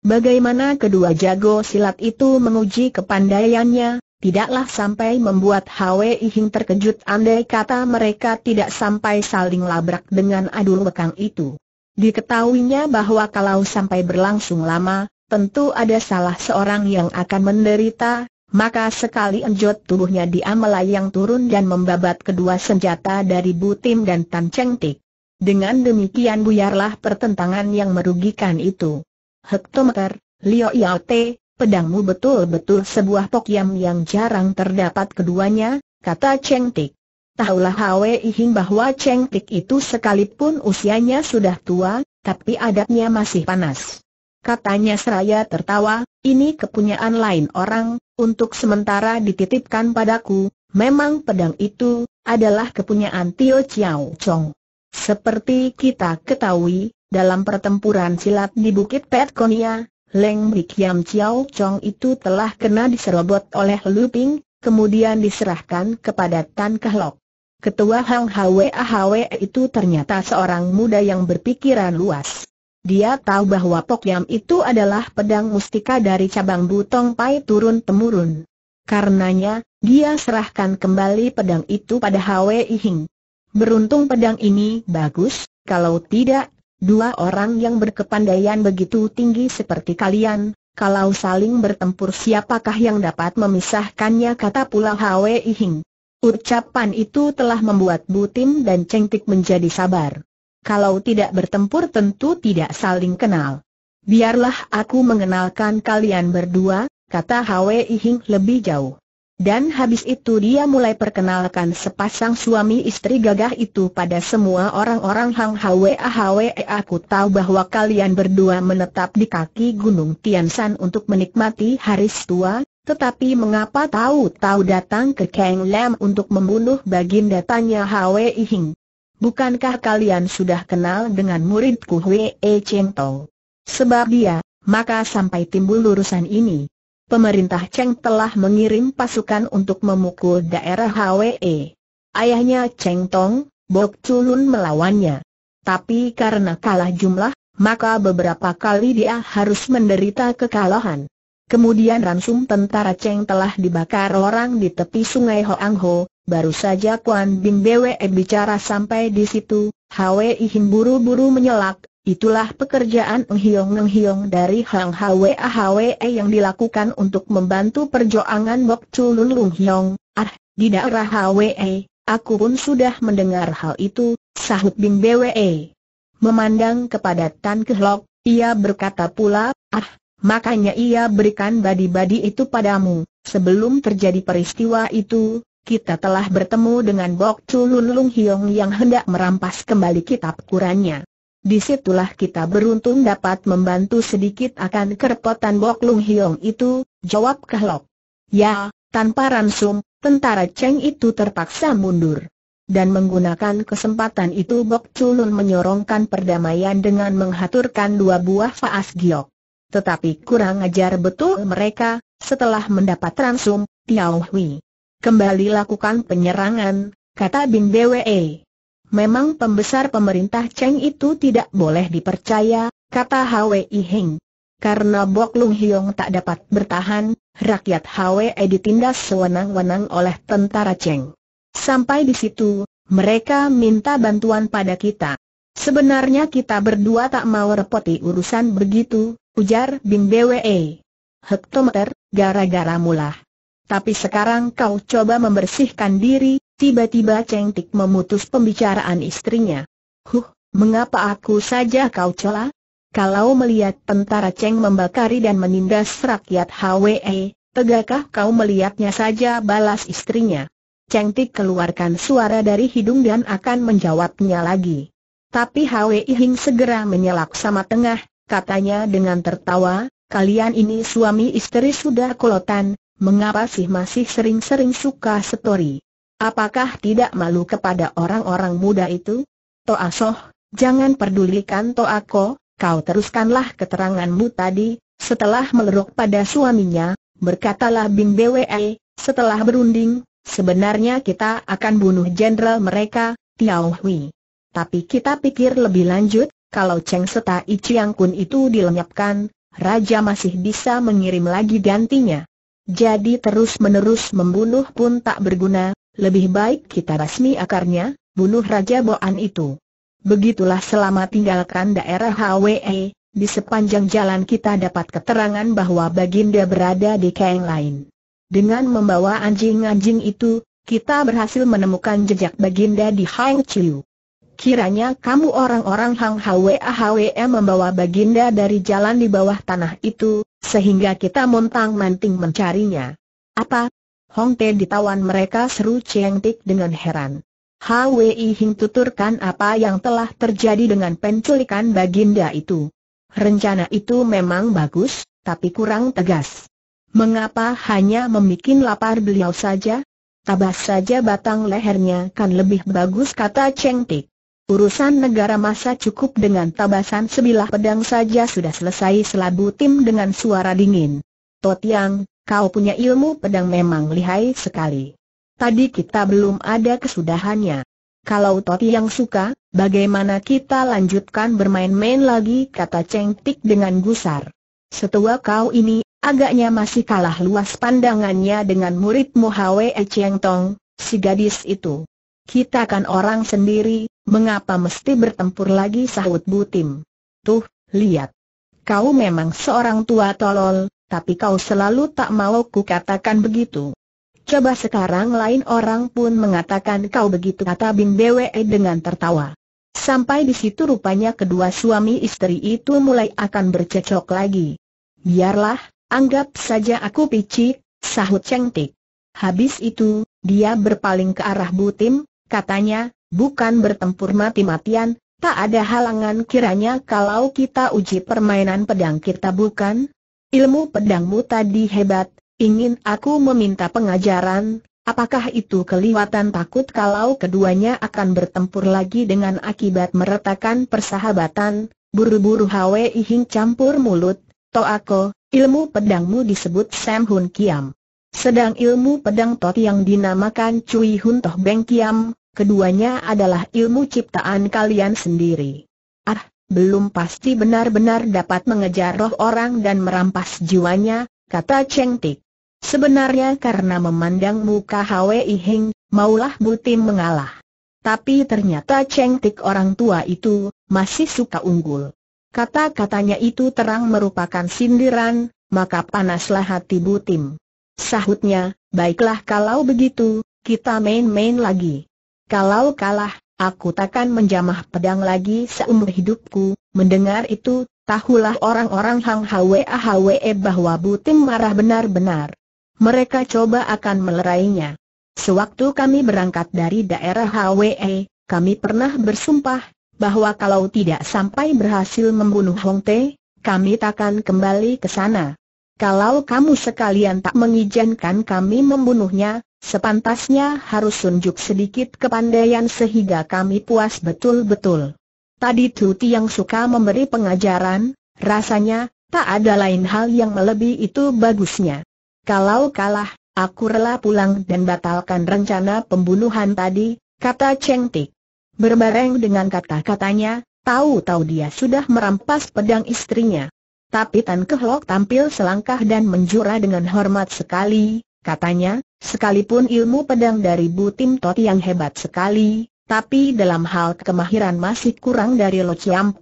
Bagaimana kedua jago silat itu menguji kepandaiannya, tidaklah sampai membuat Hwe ihing terkejut andai kata mereka tidak sampai saling labrak dengan adu lekang itu. Diketahuinya bahwa kalau sampai berlangsung lama, tentu ada salah seorang yang akan menderita, maka sekali enjot tubuhnya dia melayang turun dan membabat kedua senjata dari Butim dan Tan Cheng Tik. Dengan demikian buyarlah pertentangan yang merugikan itu. Hektometer, Liu Yao Te, pedangmu betul-betul sebuah pokyam yang jarang terdapat keduanya, kata Cheng Tik. Tahulah Hwe Hing bahwa Cheng Tik itu sekalipun usianya sudah tua, tapi adatnya masih panas. Katanya seraya tertawa, ini kepunyaan lain orang, untuk sementara dititipkan padaku, memang pedang itu adalah kepunyaan Tio Chiao Chong. Seperti kita ketahui, dalam pertempuran silat di Bukit Petkonia, Leng Bikiam Chiao Chong itu telah kena diserobot oleh Lu Ping, kemudian diserahkan kepada Tan Kehlok. Ketua Hang Hwe Ahwe itu ternyata seorang muda yang berpikiran luas. Dia tahu bahwa Pok Pokyam itu adalah pedang mustika dari cabang Butong Pai turun-temurun. Karenanya, dia serahkan kembali pedang itu pada Hwe Ihing. Beruntung pedang ini bagus, kalau tidak, Dua orang yang berkepandaian begitu tinggi seperti kalian, kalau saling bertempur siapakah yang dapat memisahkannya kata pula Hwei Hing. Ucapan itu telah membuat Butim dan Cengtik menjadi sabar. Kalau tidak bertempur tentu tidak saling kenal. Biarlah aku mengenalkan kalian berdua, kata Hwei Hing lebih jauh. Dan habis itu dia mulai perkenalkan sepasang suami istri gagah itu pada semua orang-orang Hang Hwa Eh aku tahu bahwa kalian berdua menetap di kaki Gunung Tiansan untuk menikmati hari tua, tetapi mengapa tahu-tahu datang ke Kang Lam untuk membunuh baginda tanya Hwa Ihing. Bukankah kalian sudah kenal dengan muridku Hwa Cheng Tong? Sebab dia, maka sampai timbul urusan ini pemerintah Cheng telah mengirim pasukan untuk memukul daerah HWE. Ayahnya Cheng Tong, Bok Chulun melawannya. Tapi karena kalah jumlah, maka beberapa kali dia harus menderita kekalahan. Kemudian ransum tentara Cheng telah dibakar orang di tepi sungai Hoang Ho, baru saja Kuan Bing Bwe bicara sampai di situ, Hwe Ihin buru-buru menyelak, Itulah pekerjaan menghiung-menghiung dari Hang Hwe Hwe yang dilakukan untuk membantu perjuangan Bok Chulun Lung Hiong. Ah, di daerah Hwe, aku pun sudah mendengar hal itu, sahut Bing Bwe. Memandang kepada Tan Kehlok, ia berkata pula, ah, makanya ia berikan badi-badi itu padamu. Sebelum terjadi peristiwa itu, kita telah bertemu dengan Bok Chulun Lung Hiong yang hendak merampas kembali kitab Qurannya. Disitulah kita beruntung dapat membantu sedikit akan kerepotan Bok Lung Hiong itu, jawab Kehlok. Ya, tanpa ransum, tentara Cheng itu terpaksa mundur. Dan menggunakan kesempatan itu Bok Chulun menyorongkan perdamaian dengan menghaturkan dua buah faas giok. Tetapi kurang ajar betul mereka, setelah mendapat ransum, Tiao Hui. Kembali lakukan penyerangan, kata Bin Bwe memang pembesar pemerintah Cheng itu tidak boleh dipercaya, kata Hwee Heng. Karena Bok Lung Hiong tak dapat bertahan, rakyat Hwei ditindas sewenang-wenang oleh tentara Cheng. Sampai di situ, mereka minta bantuan pada kita. Sebenarnya kita berdua tak mau repoti urusan begitu, ujar Bing Bwe. Hektometer, gara-gara mulah. Tapi sekarang kau coba membersihkan diri, Tiba-tiba Cheng Tik memutus pembicaraan istrinya. Huh, mengapa aku saja kau celah? Kalau melihat tentara Cheng membakari dan menindas rakyat HWE, tegakkah kau melihatnya saja balas istrinya? Cheng Tik keluarkan suara dari hidung dan akan menjawabnya lagi. Tapi HWE Hing segera menyelak sama tengah, katanya dengan tertawa, kalian ini suami istri sudah kolotan, mengapa sih masih sering-sering suka setori? Apakah tidak malu kepada orang-orang muda itu? Toa Soh, jangan pedulikan Toa Ko, kau teruskanlah keteranganmu tadi, setelah melerok pada suaminya, berkatalah Bing Bwe, setelah berunding, sebenarnya kita akan bunuh jenderal mereka, Tiao Hui. Tapi kita pikir lebih lanjut, kalau Cheng serta Chiang Kun itu dilenyapkan, Raja masih bisa mengirim lagi gantinya. Jadi terus-menerus membunuh pun tak berguna, lebih baik kita basmi akarnya, bunuh Raja Boan itu. Begitulah selama tinggalkan daerah HWE, di sepanjang jalan kita dapat keterangan bahwa Baginda berada di keng lain. Dengan membawa anjing-anjing itu, kita berhasil menemukan jejak Baginda di Hang Chiu. Kiranya kamu orang-orang Hang Hwe Hwe membawa baginda dari jalan di bawah tanah itu, sehingga kita montang-manting mencarinya. Apa, Hong Te ditawan mereka seru Cheng Tik dengan heran. Hwi Hing tuturkan apa yang telah terjadi dengan penculikan baginda itu. Rencana itu memang bagus, tapi kurang tegas. Mengapa hanya memikin lapar beliau saja? Tabas saja batang lehernya kan lebih bagus kata Cheng Tik. Urusan negara masa cukup dengan tabasan sebilah pedang saja sudah selesai selabu tim dengan suara dingin. Tot Yang kau punya ilmu pedang memang lihai sekali. Tadi kita belum ada kesudahannya. Kalau Toti yang suka, bagaimana kita lanjutkan bermain-main lagi kata Cheng Tik dengan gusar. Setua kau ini, agaknya masih kalah luas pandangannya dengan muridmu Hwe Cheng Tong, si gadis itu. Kita kan orang sendiri, mengapa mesti bertempur lagi sahut Butim? Tuh, lihat. Kau memang seorang tua tolol, tapi kau selalu tak mau katakan begitu. Coba sekarang lain orang pun mengatakan kau begitu kata Bing Bwe dengan tertawa. Sampai di situ rupanya kedua suami istri itu mulai akan bercecok lagi. Biarlah, anggap saja aku picik, sahut cengtik. Habis itu, dia berpaling ke arah Butim, katanya, bukan bertempur mati-matian, tak ada halangan kiranya kalau kita uji permainan pedang kita bukan? Ilmu pedangmu tadi hebat, ingin aku meminta pengajaran, apakah itu kelihatan takut kalau keduanya akan bertempur lagi dengan akibat meretakan persahabatan, buru-buru hwe ihing campur mulut, Toako, ilmu pedangmu disebut Sam Hun Kiam. Sedang ilmu pedang Tot yang dinamakan Cui Hun Toh Beng Kiam, keduanya adalah ilmu ciptaan kalian sendiri belum pasti benar-benar dapat mengejar roh orang dan merampas jiwanya, kata Cheng Tik. Sebenarnya karena memandang muka Hwi Hing, maulah Butim mengalah. Tapi ternyata Cheng Tik orang tua itu, masih suka unggul. Kata-katanya itu terang merupakan sindiran, maka panaslah hati Butim. Sahutnya, baiklah kalau begitu, kita main-main lagi. Kalau kalah, aku takkan menjamah pedang lagi seumur hidupku. Mendengar itu, tahulah orang-orang Hang Hwe Hwe bahwa Buting marah benar-benar. Mereka coba akan melerainya. Sewaktu kami berangkat dari daerah Hwe, kami pernah bersumpah bahwa kalau tidak sampai berhasil membunuh Hong Te, kami takkan kembali ke sana. Kalau kamu sekalian tak mengizinkan kami membunuhnya, Sepantasnya harus tunjuk sedikit kepandaian sehingga kami puas betul-betul. Tadi Tuti yang suka memberi pengajaran, rasanya, tak ada lain hal yang melebihi itu bagusnya. Kalau kalah, aku rela pulang dan batalkan rencana pembunuhan tadi, kata Cheng Tik. Berbareng dengan kata-katanya, tahu-tahu dia sudah merampas pedang istrinya. Tapi Tan Kehlok tampil selangkah dan menjura dengan hormat sekali, katanya, Sekalipun ilmu pedang dari Butim Tot yang hebat sekali, tapi dalam hal kemahiran masih kurang dari Lo Chiam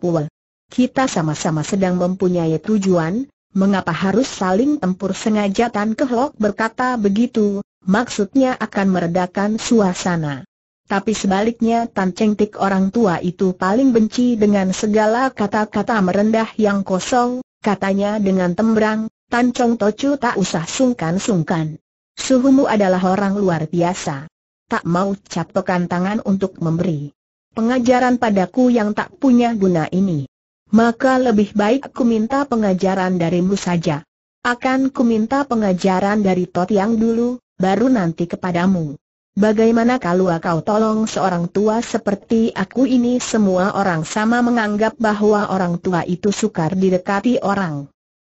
Kita sama-sama sedang mempunyai tujuan, mengapa harus saling tempur sengaja Tan Kehlok berkata begitu, maksudnya akan meredakan suasana. Tapi sebaliknya Tan Tik orang tua itu paling benci dengan segala kata-kata merendah yang kosong, katanya dengan tembrang, Tan Chong Tocu tak usah sungkan-sungkan. Suhumu adalah orang luar biasa. Tak mau captokan tangan untuk memberi pengajaran padaku yang tak punya guna ini. Maka lebih baik aku minta pengajaran darimu saja. Akan ku minta pengajaran dari Tot yang dulu, baru nanti kepadamu. Bagaimana kalau kau tolong seorang tua seperti aku ini semua orang sama menganggap bahwa orang tua itu sukar didekati orang.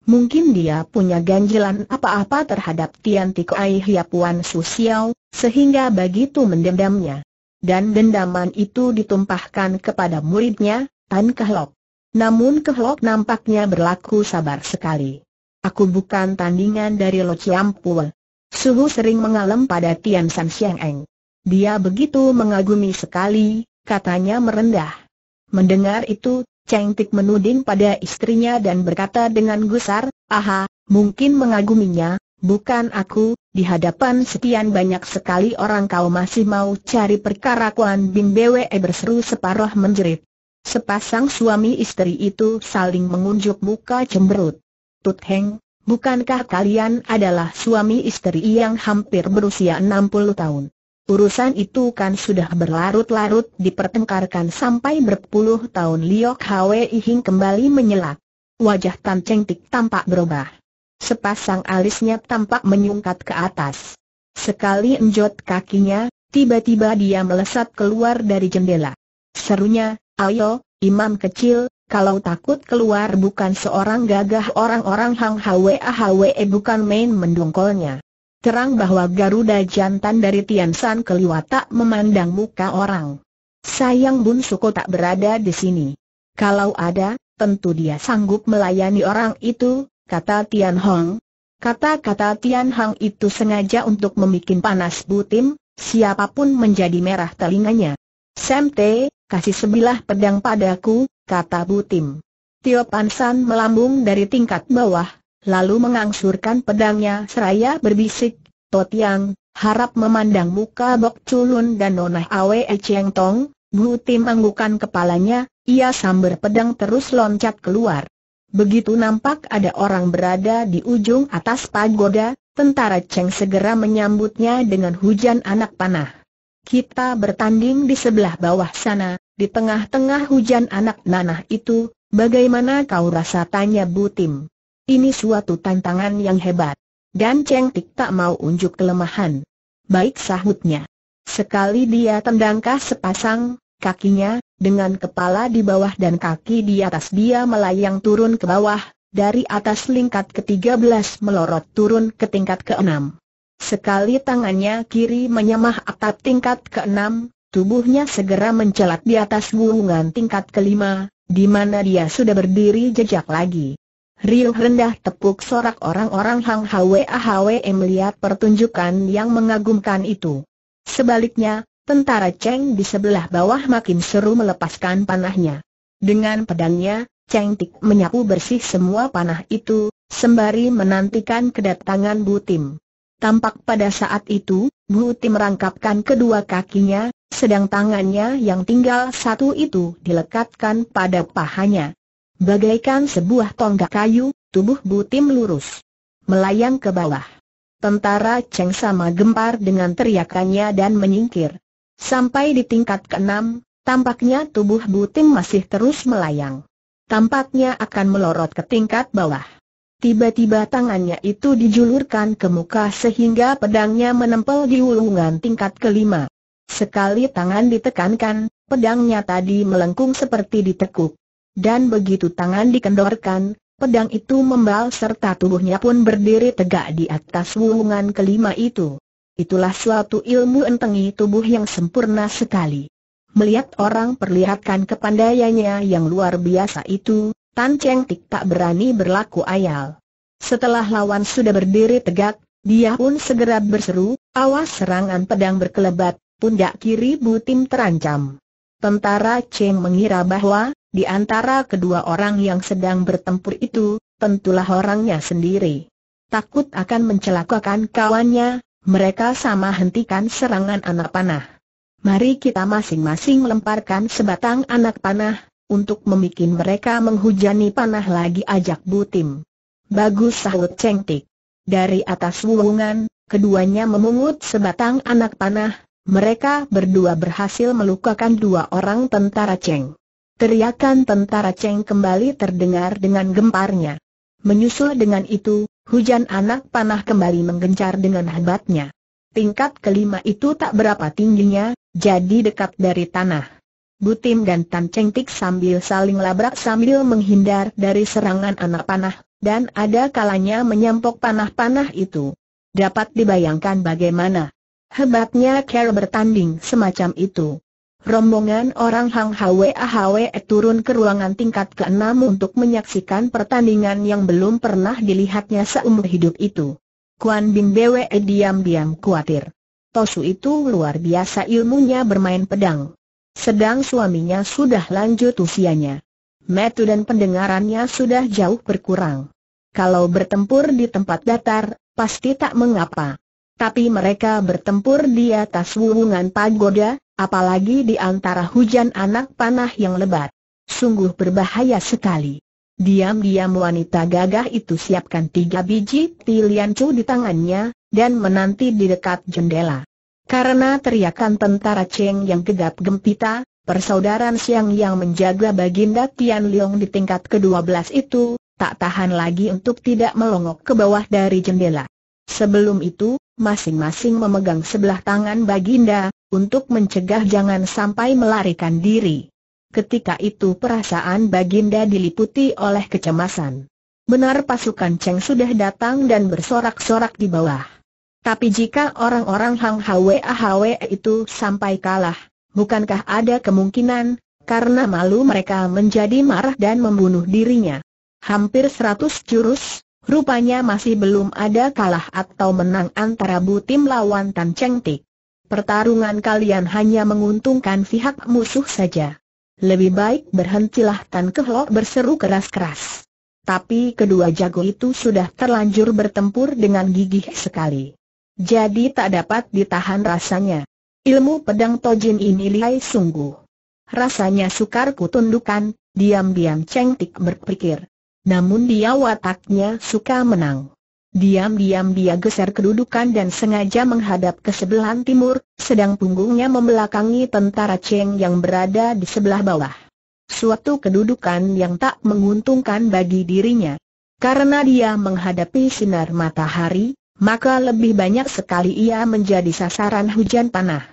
Mungkin dia punya ganjilan apa-apa terhadap Tian Tikoai Hiapuan Susiao, sehingga begitu mendendamnya. Dan dendaman itu ditumpahkan kepada muridnya, Tan Kehlok. Namun Kehlok nampaknya berlaku sabar sekali. Aku bukan tandingan dari Lo Pua. Suhu sering mengalem pada Tian San Xiang Eng. Dia begitu mengagumi sekali, katanya merendah. Mendengar itu, Cheng Tik menuding pada istrinya dan berkata dengan gusar, aha, mungkin mengaguminya, bukan aku, di hadapan sekian banyak sekali orang kau masih mau cari perkara Kuan Bin Bwe berseru separuh menjerit. Sepasang suami istri itu saling mengunjuk muka cemberut. Tut Heng, bukankah kalian adalah suami istri yang hampir berusia 60 tahun? Urusan itu kan sudah berlarut-larut dipertengkarkan sampai berpuluh tahun Liok Hwe Hing kembali menyelak. Wajah Tan Cheng Tik tampak berubah. Sepasang alisnya tampak menyungkat ke atas. Sekali enjot kakinya, tiba-tiba dia melesat keluar dari jendela. Serunya, ayo, imam kecil, kalau takut keluar bukan seorang gagah orang-orang Hang Hwe Hwe bukan main mendongkolnya terang bahwa Garuda jantan dari Tian Tiansan Keliwa tak memandang muka orang. Sayang Bun Suko tak berada di sini. Kalau ada, tentu dia sanggup melayani orang itu, kata Tian Hong. Kata-kata Tian Hong itu sengaja untuk membuat panas Butim, siapapun menjadi merah telinganya. Sam Te, kasih sebilah pedang padaku, kata Butim. Tio Pansan melambung dari tingkat bawah, lalu mengangsurkan pedangnya seraya berbisik, Totiang, harap memandang muka Bok Culun dan Nona Awe Cheng Tong, Bu Tim anggukan kepalanya, ia sambar pedang terus loncat keluar. Begitu nampak ada orang berada di ujung atas pagoda, tentara Cheng segera menyambutnya dengan hujan anak panah. Kita bertanding di sebelah bawah sana, di tengah-tengah hujan anak nanah itu, bagaimana kau rasa tanya Bu Tim? Ini suatu tantangan yang hebat. Dan Cheng Tik tak mau unjuk kelemahan. Baik sahutnya. Sekali dia tendangkah sepasang, kakinya, dengan kepala di bawah dan kaki di atas dia melayang turun ke bawah, dari atas lingkat ke-13 melorot turun ke tingkat ke-6. Sekali tangannya kiri menyamah atap tingkat ke-6, tubuhnya segera mencelat di atas gulungan tingkat ke-5, di mana dia sudah berdiri jejak lagi. Riuh rendah tepuk sorak orang-orang Hang Hwe Hwe melihat pertunjukan yang mengagumkan itu. Sebaliknya, tentara Cheng di sebelah bawah makin seru melepaskan panahnya. Dengan pedangnya, Cheng Tik menyapu bersih semua panah itu, sembari menantikan kedatangan Bu Tim. Tampak pada saat itu, Bu Tim merangkapkan kedua kakinya, sedang tangannya yang tinggal satu itu dilekatkan pada pahanya. Bagaikan sebuah tonggak kayu, tubuh Butim lurus. Melayang ke bawah. Tentara Cheng sama gempar dengan teriakannya dan menyingkir. Sampai di tingkat keenam, tampaknya tubuh Butim masih terus melayang. Tampaknya akan melorot ke tingkat bawah. Tiba-tiba tangannya itu dijulurkan ke muka sehingga pedangnya menempel di ulungan tingkat kelima. Sekali tangan ditekankan, pedangnya tadi melengkung seperti ditekuk dan begitu tangan dikendorkan, pedang itu membal serta tubuhnya pun berdiri tegak di atas wulungan kelima itu. Itulah suatu ilmu entengi tubuh yang sempurna sekali. Melihat orang perlihatkan kepandaiannya yang luar biasa itu, Tan Cheng Tik tak berani berlaku ayal. Setelah lawan sudah berdiri tegak, dia pun segera berseru, awas serangan pedang berkelebat, pundak kiri Butim terancam. Tentara Cheng mengira bahwa di antara kedua orang yang sedang bertempur itu, tentulah orangnya sendiri. Takut akan mencelakakan kawannya, mereka sama hentikan serangan anak panah. Mari kita masing-masing lemparkan sebatang anak panah, untuk memikin mereka menghujani panah lagi ajak Butim. Bagus sahut tik. Dari atas wungan, keduanya memungut sebatang anak panah, mereka berdua berhasil melukakan dua orang tentara Cheng. Teriakan tentara Cheng kembali terdengar dengan gemparnya. Menyusul dengan itu, hujan anak panah kembali menggencar dengan hebatnya. Tingkat kelima itu tak berapa tingginya, jadi dekat dari tanah. Butim dan Tan Cheng Tik sambil saling labrak sambil menghindar dari serangan anak panah, dan ada kalanya menyampok panah-panah itu. Dapat dibayangkan bagaimana hebatnya Carol bertanding semacam itu. Rombongan orang Hang Hwe Hwe turun ke ruangan tingkat ke-6 untuk menyaksikan pertandingan yang belum pernah dilihatnya seumur hidup itu. Kuan Bing Bwe diam-diam khawatir. Tosu itu luar biasa ilmunya bermain pedang. Sedang suaminya sudah lanjut usianya. Metu dan pendengarannya sudah jauh berkurang. Kalau bertempur di tempat datar, pasti tak mengapa tapi mereka bertempur di atas wuwungan pagoda, apalagi di antara hujan anak panah yang lebat. Sungguh berbahaya sekali. Diam-diam wanita gagah itu siapkan tiga biji tiliancu di tangannya, dan menanti di dekat jendela. Karena teriakan tentara Cheng yang gegap gempita, persaudaraan Siang yang menjaga Baginda Tian Leong di tingkat ke-12 itu, tak tahan lagi untuk tidak melongok ke bawah dari jendela. Sebelum itu, masing-masing memegang sebelah tangan Baginda, untuk mencegah jangan sampai melarikan diri. Ketika itu perasaan Baginda diliputi oleh kecemasan. Benar pasukan Cheng sudah datang dan bersorak-sorak di bawah. Tapi jika orang-orang Hang Hwe itu sampai kalah, bukankah ada kemungkinan, karena malu mereka menjadi marah dan membunuh dirinya. Hampir seratus jurus, Rupanya masih belum ada kalah atau menang antara Butim lawan Tan Cheng Tik. Pertarungan kalian hanya menguntungkan pihak musuh saja. Lebih baik berhentilah Tan Kehlok berseru keras-keras. Tapi kedua jago itu sudah terlanjur bertempur dengan gigih sekali. Jadi tak dapat ditahan rasanya. Ilmu pedang Tojin ini lihai sungguh. Rasanya sukar kutundukan, diam-diam Cheng Tik berpikir. Namun dia wataknya suka menang. Diam-diam dia geser kedudukan dan sengaja menghadap ke sebelah timur, sedang punggungnya membelakangi tentara Cheng yang berada di sebelah bawah. Suatu kedudukan yang tak menguntungkan bagi dirinya. Karena dia menghadapi sinar matahari, maka lebih banyak sekali ia menjadi sasaran hujan panah.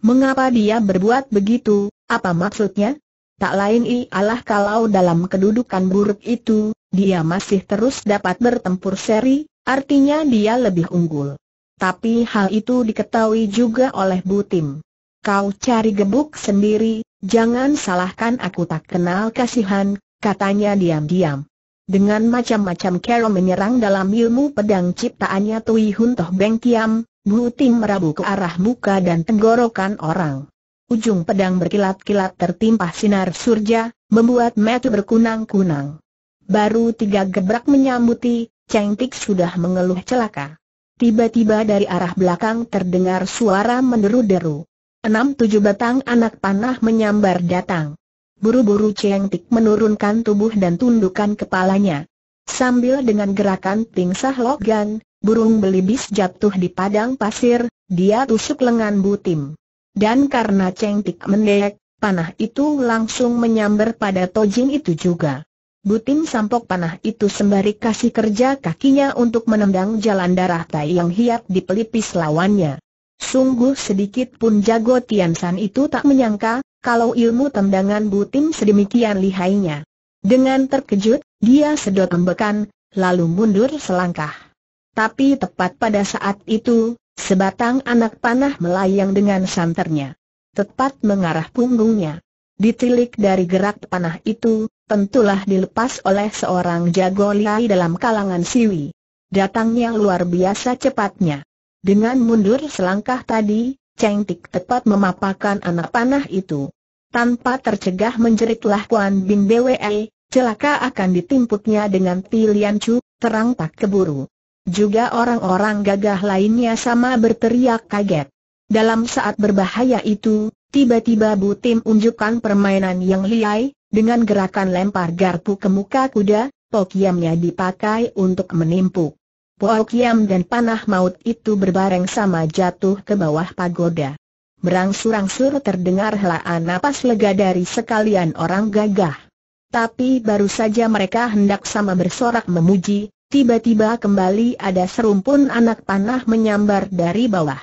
Mengapa dia berbuat begitu, apa maksudnya? Tak lain ialah kalau dalam kedudukan buruk itu, dia masih terus dapat bertempur seri, artinya dia lebih unggul. Tapi hal itu diketahui juga oleh Butim. Kau cari gebuk sendiri, jangan salahkan aku tak kenal kasihan, katanya diam-diam. Dengan macam-macam kero menyerang dalam ilmu pedang ciptaannya Tui Hun Toh Beng Kiam, Butim merabu ke arah muka dan tenggorokan orang. Ujung pedang berkilat-kilat tertimpa sinar surja, membuat metu berkunang-kunang. Baru tiga gebrak menyambuti, Cheng Tik sudah mengeluh celaka. Tiba-tiba dari arah belakang terdengar suara menderu-deru. Enam tujuh batang anak panah menyambar datang. Buru-buru Cheng Tik menurunkan tubuh dan tundukkan kepalanya. Sambil dengan gerakan tingsah logan, burung belibis jatuh di padang pasir, dia tusuk lengan Butim. Dan karena Cheng Tik mendek, panah itu langsung menyambar pada Tojing itu juga. Butim sampok panah itu sembari kasih kerja kakinya untuk menendang jalan darah tai yang hiap di pelipis lawannya. Sungguh sedikit pun jago Tian San itu tak menyangka, kalau ilmu tendangan Butim sedemikian lihainya. Dengan terkejut, dia sedot tembakan, lalu mundur selangkah. Tapi tepat pada saat itu, sebatang anak panah melayang dengan santernya. Tepat mengarah punggungnya. Ditilik dari gerak panah itu, tentulah dilepas oleh seorang jago lihai dalam kalangan Siwi. Datangnya luar biasa cepatnya. Dengan mundur selangkah tadi, Cheng Tik tepat memapakan anak panah itu. Tanpa tercegah menjeritlah Kuan Bin Bwe, celaka akan ditimputnya dengan pilihan cu, terang tak keburu. Juga orang-orang gagah lainnya sama berteriak kaget. Dalam saat berbahaya itu, tiba-tiba Bu Tim unjukkan permainan yang liai. Dengan gerakan lempar garpu ke muka kuda, tokiamnya dipakai untuk menimpuk. Pokiam dan panah maut itu berbareng sama jatuh ke bawah pagoda. Berangsur-angsur terdengar helaan napas lega dari sekalian orang gagah. Tapi baru saja mereka hendak sama bersorak memuji, tiba-tiba kembali ada serumpun anak panah menyambar dari bawah.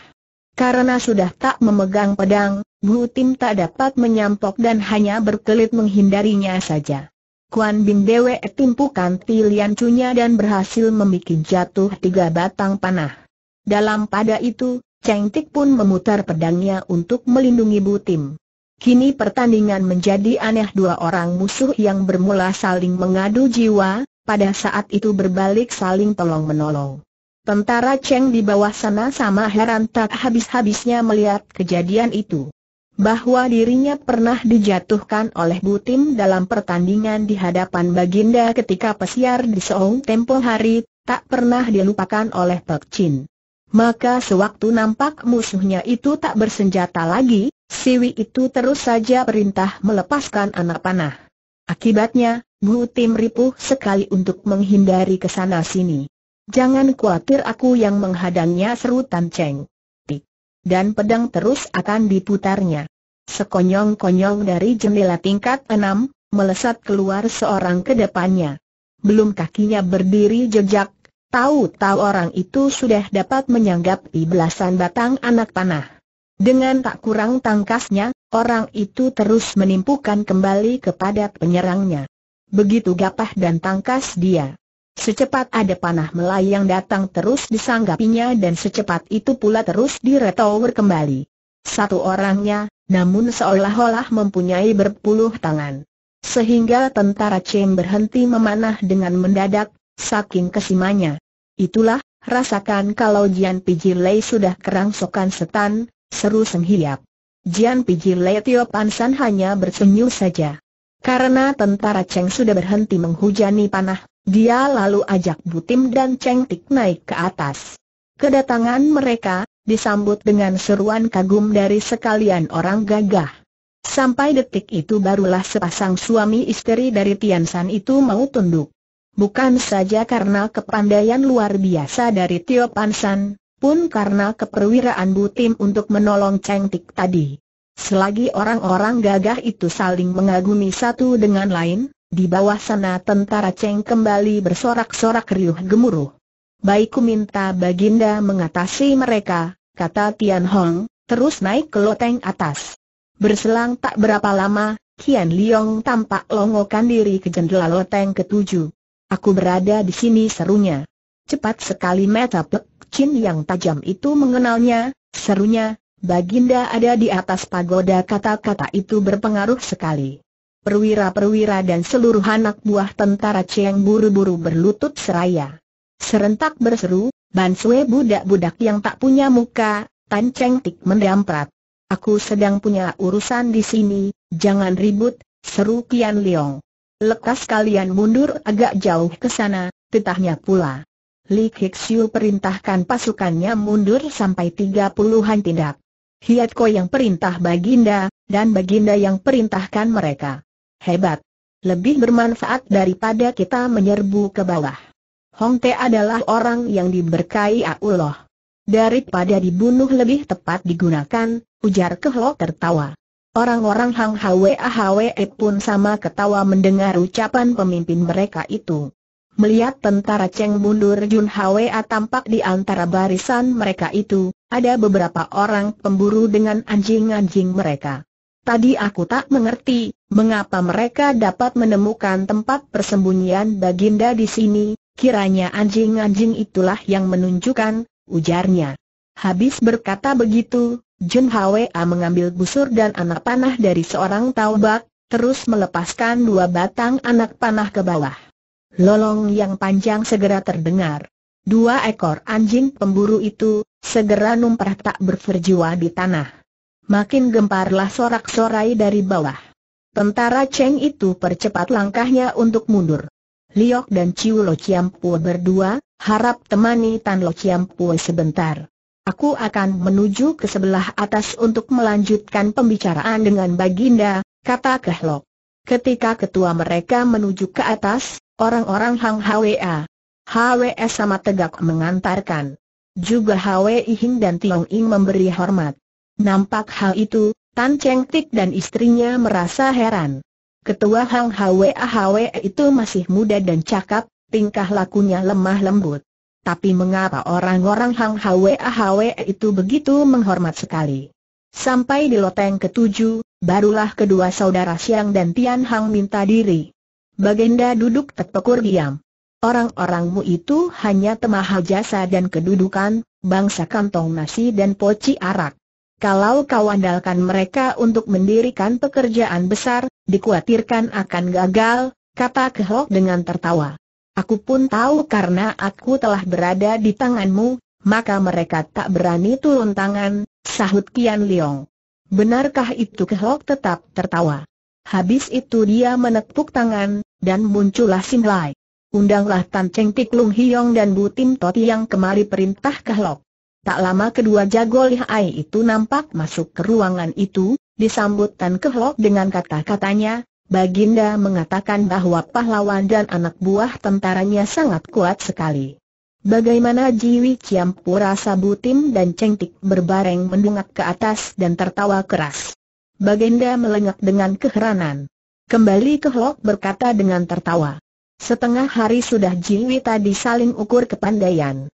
Karena sudah tak memegang pedang, Bu Tim tak dapat menyampok dan hanya berkelit menghindarinya saja. Kuan Bing Dewe timpukan tilian cunya dan berhasil membuat jatuh tiga batang panah. Dalam pada itu, Cheng Tik pun memutar pedangnya untuk melindungi Bu Tim. Kini pertandingan menjadi aneh dua orang musuh yang bermula saling mengadu jiwa, pada saat itu berbalik saling tolong-menolong. Tentara Cheng di bawah sana sama heran tak habis-habisnya melihat kejadian itu. Bahwa dirinya pernah dijatuhkan oleh Tim dalam pertandingan di hadapan Baginda ketika pesiar di Seong tempo hari, tak pernah dilupakan oleh Pek Chin. Maka sewaktu nampak musuhnya itu tak bersenjata lagi, Siwi itu terus saja perintah melepaskan anak panah. Akibatnya, Tim ripuh sekali untuk menghindari kesana sini. Jangan khawatir aku yang menghadangnya seru Tan Cheng. Tik. Dan pedang terus akan diputarnya. Sekonyong-konyong dari jendela tingkat enam, melesat keluar seorang ke depannya. Belum kakinya berdiri jejak, tahu-tahu orang itu sudah dapat menyanggap belasan batang anak panah. Dengan tak kurang tangkasnya, orang itu terus menimpukan kembali kepada penyerangnya. Begitu gapah dan tangkas dia. Secepat ada panah melayang datang terus disanggapinya dan secepat itu pula terus diretower kembali. Satu orangnya, namun seolah-olah mempunyai berpuluh tangan. Sehingga tentara Chen berhenti memanah dengan mendadak, saking kesimanya. Itulah, rasakan kalau Jian Piji Lei sudah kerangsokan setan, seru senghiap. Jian Piji Lei Tio Pansan hanya bersenyum saja. Karena tentara Cheng sudah berhenti menghujani panah dia lalu ajak Butim dan Cheng Tik naik ke atas. Kedatangan mereka, disambut dengan seruan kagum dari sekalian orang gagah. Sampai detik itu barulah sepasang suami istri dari Tiansan itu mau tunduk. Bukan saja karena kepandaian luar biasa dari Tio Pansan, pun karena keperwiraan Butim untuk menolong Cheng Tik tadi. Selagi orang-orang gagah itu saling mengagumi satu dengan lain, di bawah sana tentara Cheng kembali bersorak-sorak riuh gemuruh. Baikku minta Baginda mengatasi mereka, kata Tian Hong, terus naik ke loteng atas. Berselang tak berapa lama, Tian Liong tampak longokan diri ke jendela loteng ketujuh. Aku berada di sini serunya. Cepat sekali mata Pek Chin yang tajam itu mengenalnya, serunya, Baginda ada di atas pagoda kata-kata itu berpengaruh sekali perwira-perwira dan seluruh anak buah tentara Cheng buru-buru berlutut seraya. Serentak berseru, Bansue budak-budak yang tak punya muka, Tan Cheng Tik mendamprat. Aku sedang punya urusan di sini, jangan ribut, seru Kian Leong. Lekas kalian mundur agak jauh ke sana, titahnya pula. Li Hixiu perintahkan pasukannya mundur sampai tiga puluhan tindak. Hiat Ko yang perintah Baginda, dan Baginda yang perintahkan mereka. Hebat. Lebih bermanfaat daripada kita menyerbu ke bawah. Hong Te adalah orang yang diberkahi Allah. Daripada dibunuh lebih tepat digunakan, ujar Kehlo tertawa. Orang-orang Hang Hwe Ahwe pun sama ketawa mendengar ucapan pemimpin mereka itu. Melihat tentara Cheng mundur Jun Hwa tampak di antara barisan mereka itu, ada beberapa orang pemburu dengan anjing-anjing mereka. Tadi aku tak mengerti, Mengapa mereka dapat menemukan tempat persembunyian Baginda di sini, kiranya anjing-anjing itulah yang menunjukkan, ujarnya. Habis berkata begitu, Jun Hwa mengambil busur dan anak panah dari seorang taubak, terus melepaskan dua batang anak panah ke bawah. Lolong yang panjang segera terdengar. Dua ekor anjing pemburu itu, segera numprah tak berverjiwa di tanah. Makin gemparlah sorak-sorai dari bawah. Tentara Cheng itu percepat langkahnya untuk mundur. Liok dan Chiu Lo Chiampua berdua, harap temani Tan Lo Chiampua sebentar. Aku akan menuju ke sebelah atas untuk melanjutkan pembicaraan dengan Baginda, kata Kehlok. Ketika ketua mereka menuju ke atas, orang-orang Hang Hwa, Hwa sama tegak mengantarkan. Juga Hwa Hing dan Tiong Ing memberi hormat. Nampak hal itu, Tan Cheng Tik dan istrinya merasa heran. Ketua Hang Hwe Hwe itu masih muda dan cakap, tingkah lakunya lemah lembut. Tapi mengapa orang-orang Hang Hwe Hwe itu begitu menghormat sekali? Sampai di loteng ketujuh, barulah kedua saudara Siang dan Tian Hang minta diri. Baginda duduk terpekur diam. Orang-orangmu itu hanya temah jasa dan kedudukan, bangsa kantong nasi dan poci arak. Kalau kau andalkan mereka untuk mendirikan pekerjaan besar, dikhawatirkan akan gagal, kata Kehok dengan tertawa. Aku pun tahu karena aku telah berada di tanganmu, maka mereka tak berani turun tangan, sahut Kian Liong. Benarkah itu Kehok tetap tertawa? Habis itu dia menepuk tangan, dan muncullah Sin Lai. Undanglah Tan Cheng Tik Lung Hiong dan Bu Tim Toti yang kemari perintah Kehok. Tak lama kedua jago lihai itu nampak masuk ke ruangan itu, disambut Tan Kehlok dengan kata-katanya, Baginda mengatakan bahwa pahlawan dan anak buah tentaranya sangat kuat sekali. Bagaimana Jiwi Ciampura Sabutim dan Cengtik berbareng mendungak ke atas dan tertawa keras. Baginda melengak dengan keheranan. Kembali Kehlok berkata dengan tertawa. Setengah hari sudah Jiwi tadi saling ukur kepandaian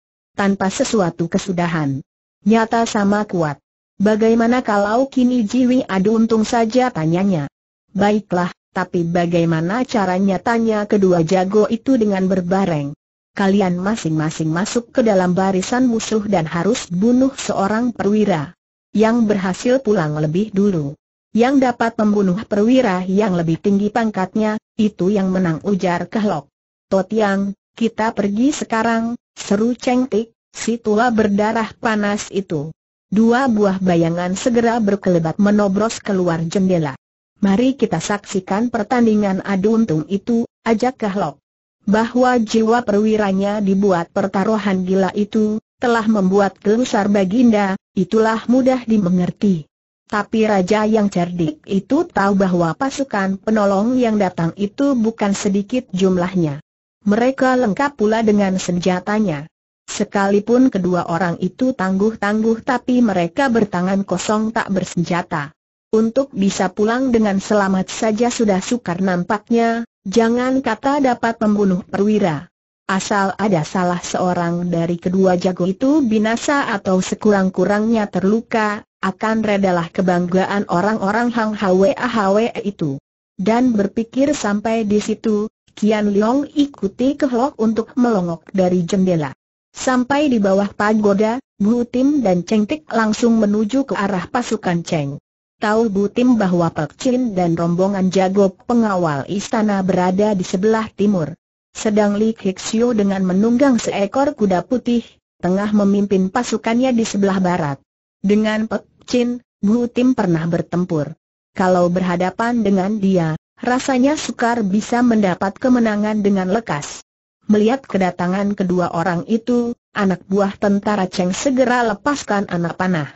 tanpa sesuatu kesudahan. Nyata sama kuat. Bagaimana kalau kini Jiwi adu untung saja tanyanya? Baiklah, tapi bagaimana caranya tanya kedua jago itu dengan berbareng? Kalian masing-masing masuk ke dalam barisan musuh dan harus bunuh seorang perwira. Yang berhasil pulang lebih dulu. Yang dapat membunuh perwira yang lebih tinggi pangkatnya, itu yang menang ujar Kehlok. Totiang, kita pergi sekarang, Seru cengtik, si tua berdarah panas itu. Dua buah bayangan segera berkelebat menobros keluar jendela. Mari kita saksikan pertandingan adu untung itu, ajak Kahlok. Bahwa jiwa perwiranya dibuat pertaruhan gila itu, telah membuat gelusar baginda, itulah mudah dimengerti. Tapi raja yang cerdik itu tahu bahwa pasukan penolong yang datang itu bukan sedikit jumlahnya. Mereka lengkap pula dengan senjatanya. Sekalipun kedua orang itu tangguh-tangguh tapi mereka bertangan kosong tak bersenjata. Untuk bisa pulang dengan selamat saja sudah sukar nampaknya, jangan kata dapat membunuh perwira. Asal ada salah seorang dari kedua jago itu binasa atau sekurang-kurangnya terluka, akan redalah kebanggaan orang-orang Hang Hwa Hwa itu. Dan berpikir sampai di situ, Kian Liong ikuti kehlok untuk melongok dari jendela. Sampai di bawah pagoda, Bu Tim dan Cheng Tik langsung menuju ke arah pasukan Cheng. Tahu Bu Tim bahwa Pek Chin dan rombongan jago pengawal istana berada di sebelah timur. Sedang Li Hixiu dengan menunggang seekor kuda putih, tengah memimpin pasukannya di sebelah barat. Dengan Pek Chin, Bu Tim pernah bertempur. Kalau berhadapan dengan dia, Rasanya sukar bisa mendapat kemenangan dengan lekas. Melihat kedatangan kedua orang itu, anak buah tentara Cheng segera lepaskan anak panah.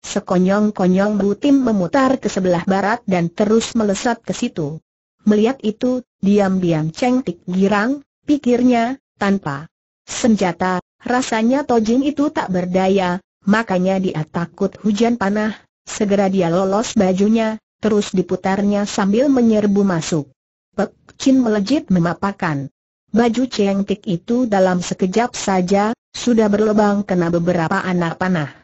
Sekonyong-konyong Butim memutar ke sebelah barat dan terus melesat ke situ. Melihat itu, diam-diam Cheng Tik girang, pikirnya, tanpa senjata, rasanya Tojin itu tak berdaya, makanya dia takut hujan panah, segera dia lolos bajunya, terus diputarnya sambil menyerbu masuk. Pek Chin melejit memapakan. Baju Cheng Tik itu dalam sekejap saja, sudah berlebang kena beberapa anak panah.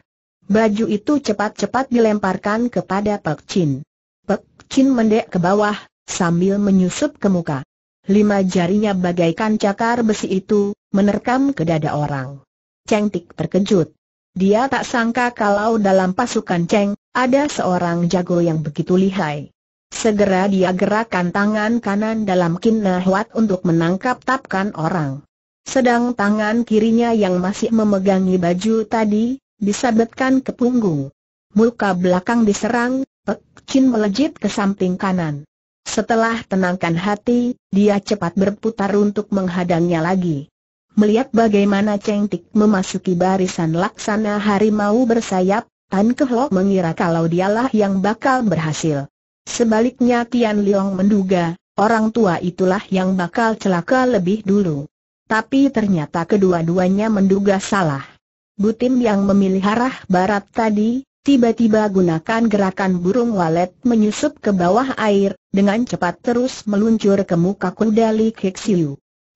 Baju itu cepat-cepat dilemparkan kepada Pek Chin. Pek Chin mendek ke bawah, sambil menyusup ke muka. Lima jarinya bagaikan cakar besi itu, menerkam ke dada orang. Cheng Tik terkejut. Dia tak sangka kalau dalam pasukan Cheng, ada seorang jago yang begitu lihai. Segera dia gerakkan tangan kanan dalam kinahwat untuk menangkap tapkan orang. Sedang tangan kirinya yang masih memegangi baju tadi, disabetkan ke punggung. Muka belakang diserang, Pek Chin melejit ke samping kanan. Setelah tenangkan hati, dia cepat berputar untuk menghadangnya lagi. Melihat bagaimana Cheng Tik memasuki barisan laksana harimau bersayap, Tan Kehlok mengira kalau dialah yang bakal berhasil. Sebaliknya Tian Liang menduga, orang tua itulah yang bakal celaka lebih dulu. Tapi ternyata kedua-duanya menduga salah. Butim yang memilih arah barat tadi, tiba-tiba gunakan gerakan burung walet menyusup ke bawah air, dengan cepat terus meluncur ke muka kuda Li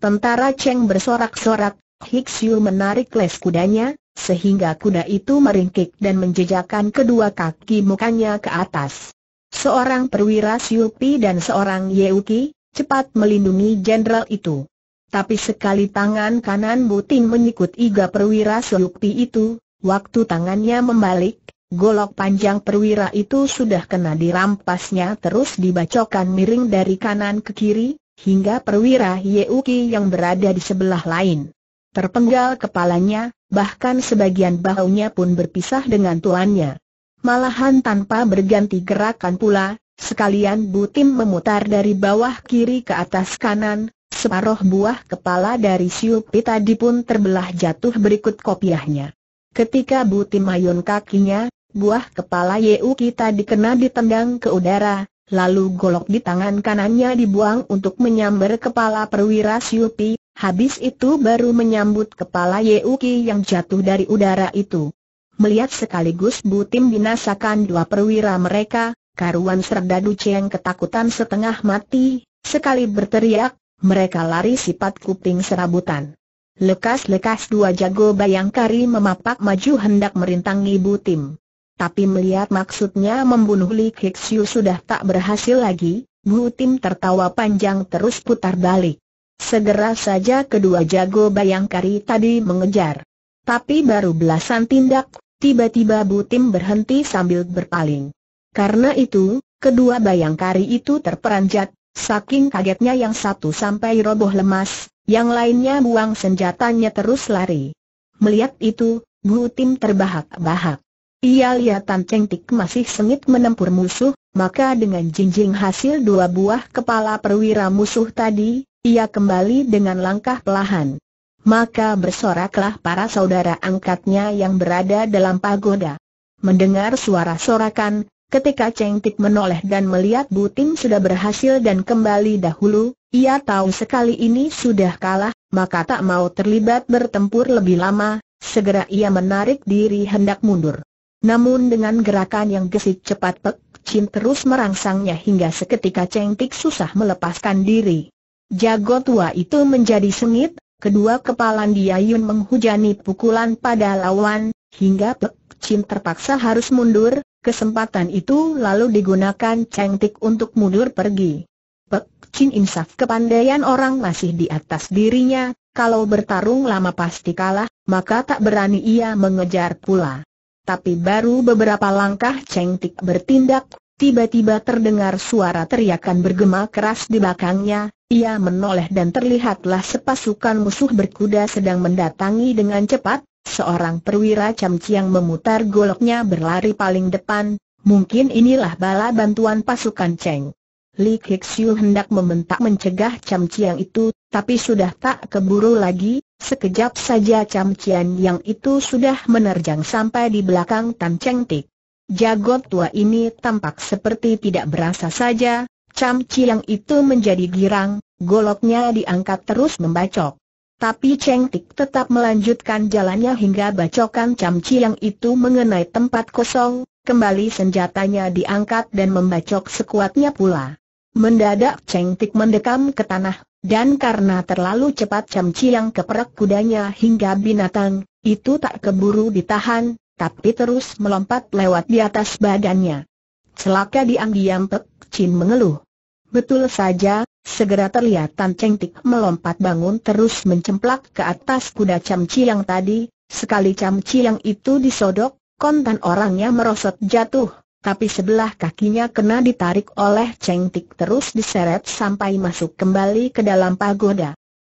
Tentara Cheng bersorak-sorak, Hixiu menarik les kudanya, sehingga kuda itu meringkik dan menjejakkan kedua kaki mukanya ke atas. Seorang perwira Siupi dan seorang Yeuki, cepat melindungi jenderal itu. Tapi sekali tangan kanan Butin menyikut iga perwira Siupi itu, waktu tangannya membalik, golok panjang perwira itu sudah kena dirampasnya terus dibacokan miring dari kanan ke kiri, hingga perwira Yeuki yang berada di sebelah lain. Terpenggal kepalanya, bahkan sebagian bahunya pun berpisah dengan tuannya. Malahan tanpa berganti gerakan pula, sekalian Butim memutar dari bawah kiri ke atas kanan, separuh buah kepala dari Siupi tadi pun terbelah jatuh berikut kopiahnya. Ketika Butim mayun kakinya, buah kepala Yeuki tadi kena ditendang ke udara, lalu golok di tangan kanannya dibuang untuk menyambar kepala perwira Siupi, habis itu baru menyambut kepala Yeuki yang jatuh dari udara itu. Melihat sekaligus Butim binasakan dua perwira mereka, karuan Serdadu Cheng ketakutan setengah mati, sekali berteriak, mereka lari sifat kuping serabutan. Lekas-lekas dua jago bayangkari memapak maju hendak merintangi Butim. Tapi melihat maksudnya membunuh Li Kixiu sudah tak berhasil lagi, Wu Tim tertawa panjang terus putar balik. Segera saja kedua jago bayangkari tadi mengejar. Tapi baru belasan tindak, tiba-tiba Bu Tim berhenti sambil berpaling. Karena itu, kedua bayangkari itu terperanjat, saking kagetnya yang satu sampai roboh lemas, yang lainnya buang senjatanya terus lari. Melihat itu, Bu Tim terbahak-bahak. Ia lihat Cheng Tik masih sengit menempur musuh, maka dengan jinjing hasil dua buah kepala perwira musuh tadi, ia kembali dengan langkah pelahan. Maka bersoraklah para saudara angkatnya yang berada dalam pagoda. Mendengar suara sorakan, ketika Cheng Tik menoleh dan melihat Butim sudah berhasil dan kembali dahulu, ia tahu sekali ini sudah kalah, maka tak mau terlibat bertempur lebih lama, segera ia menarik diri hendak mundur. Namun dengan gerakan yang gesit cepat Pek Chin terus merangsangnya hingga seketika Cheng Tik susah melepaskan diri. Jago tua itu menjadi sengit, kedua kepalan Diayun menghujani pukulan pada lawan, hingga Pek Chin terpaksa harus mundur, kesempatan itu lalu digunakan Cheng Tik untuk mundur pergi. Pek Chin insaf kepandaian orang masih di atas dirinya, kalau bertarung lama pasti kalah, maka tak berani ia mengejar pula tapi baru beberapa langkah Cheng Tik bertindak, tiba-tiba terdengar suara teriakan bergema keras di belakangnya, ia menoleh dan terlihatlah sepasukan musuh berkuda sedang mendatangi dengan cepat, seorang perwira camciang memutar goloknya berlari paling depan, mungkin inilah bala bantuan pasukan Cheng. Li Kixiu hendak membentak mencegah Cham Chiang itu, tapi sudah tak keburu lagi, sekejap saja Cham Chiang yang itu sudah menerjang sampai di belakang Tan Cheng Tik. Jago tua ini tampak seperti tidak berasa saja, Cham Chiang itu menjadi girang, goloknya diangkat terus membacok. Tapi Cheng Tik tetap melanjutkan jalannya hingga bacokan Cham Chiang itu mengenai tempat kosong, Kembali senjatanya diangkat dan membacok sekuatnya pula. Mendadak Cheng Tik mendekam ke tanah, dan karena terlalu cepat Cham Chiang keperak kudanya hingga binatang, itu tak keburu ditahan, tapi terus melompat lewat di atas badannya. Celaka diam-diam Pek Chin mengeluh. Betul saja, segera terlihat Tan Cheng Tik melompat bangun terus mencemplak ke atas kuda Cham Chiang tadi, sekali Cham Chiang itu disodok, kontan orangnya merosot jatuh, tapi sebelah kakinya kena ditarik oleh Cheng Tik terus diseret sampai masuk kembali ke dalam pagoda.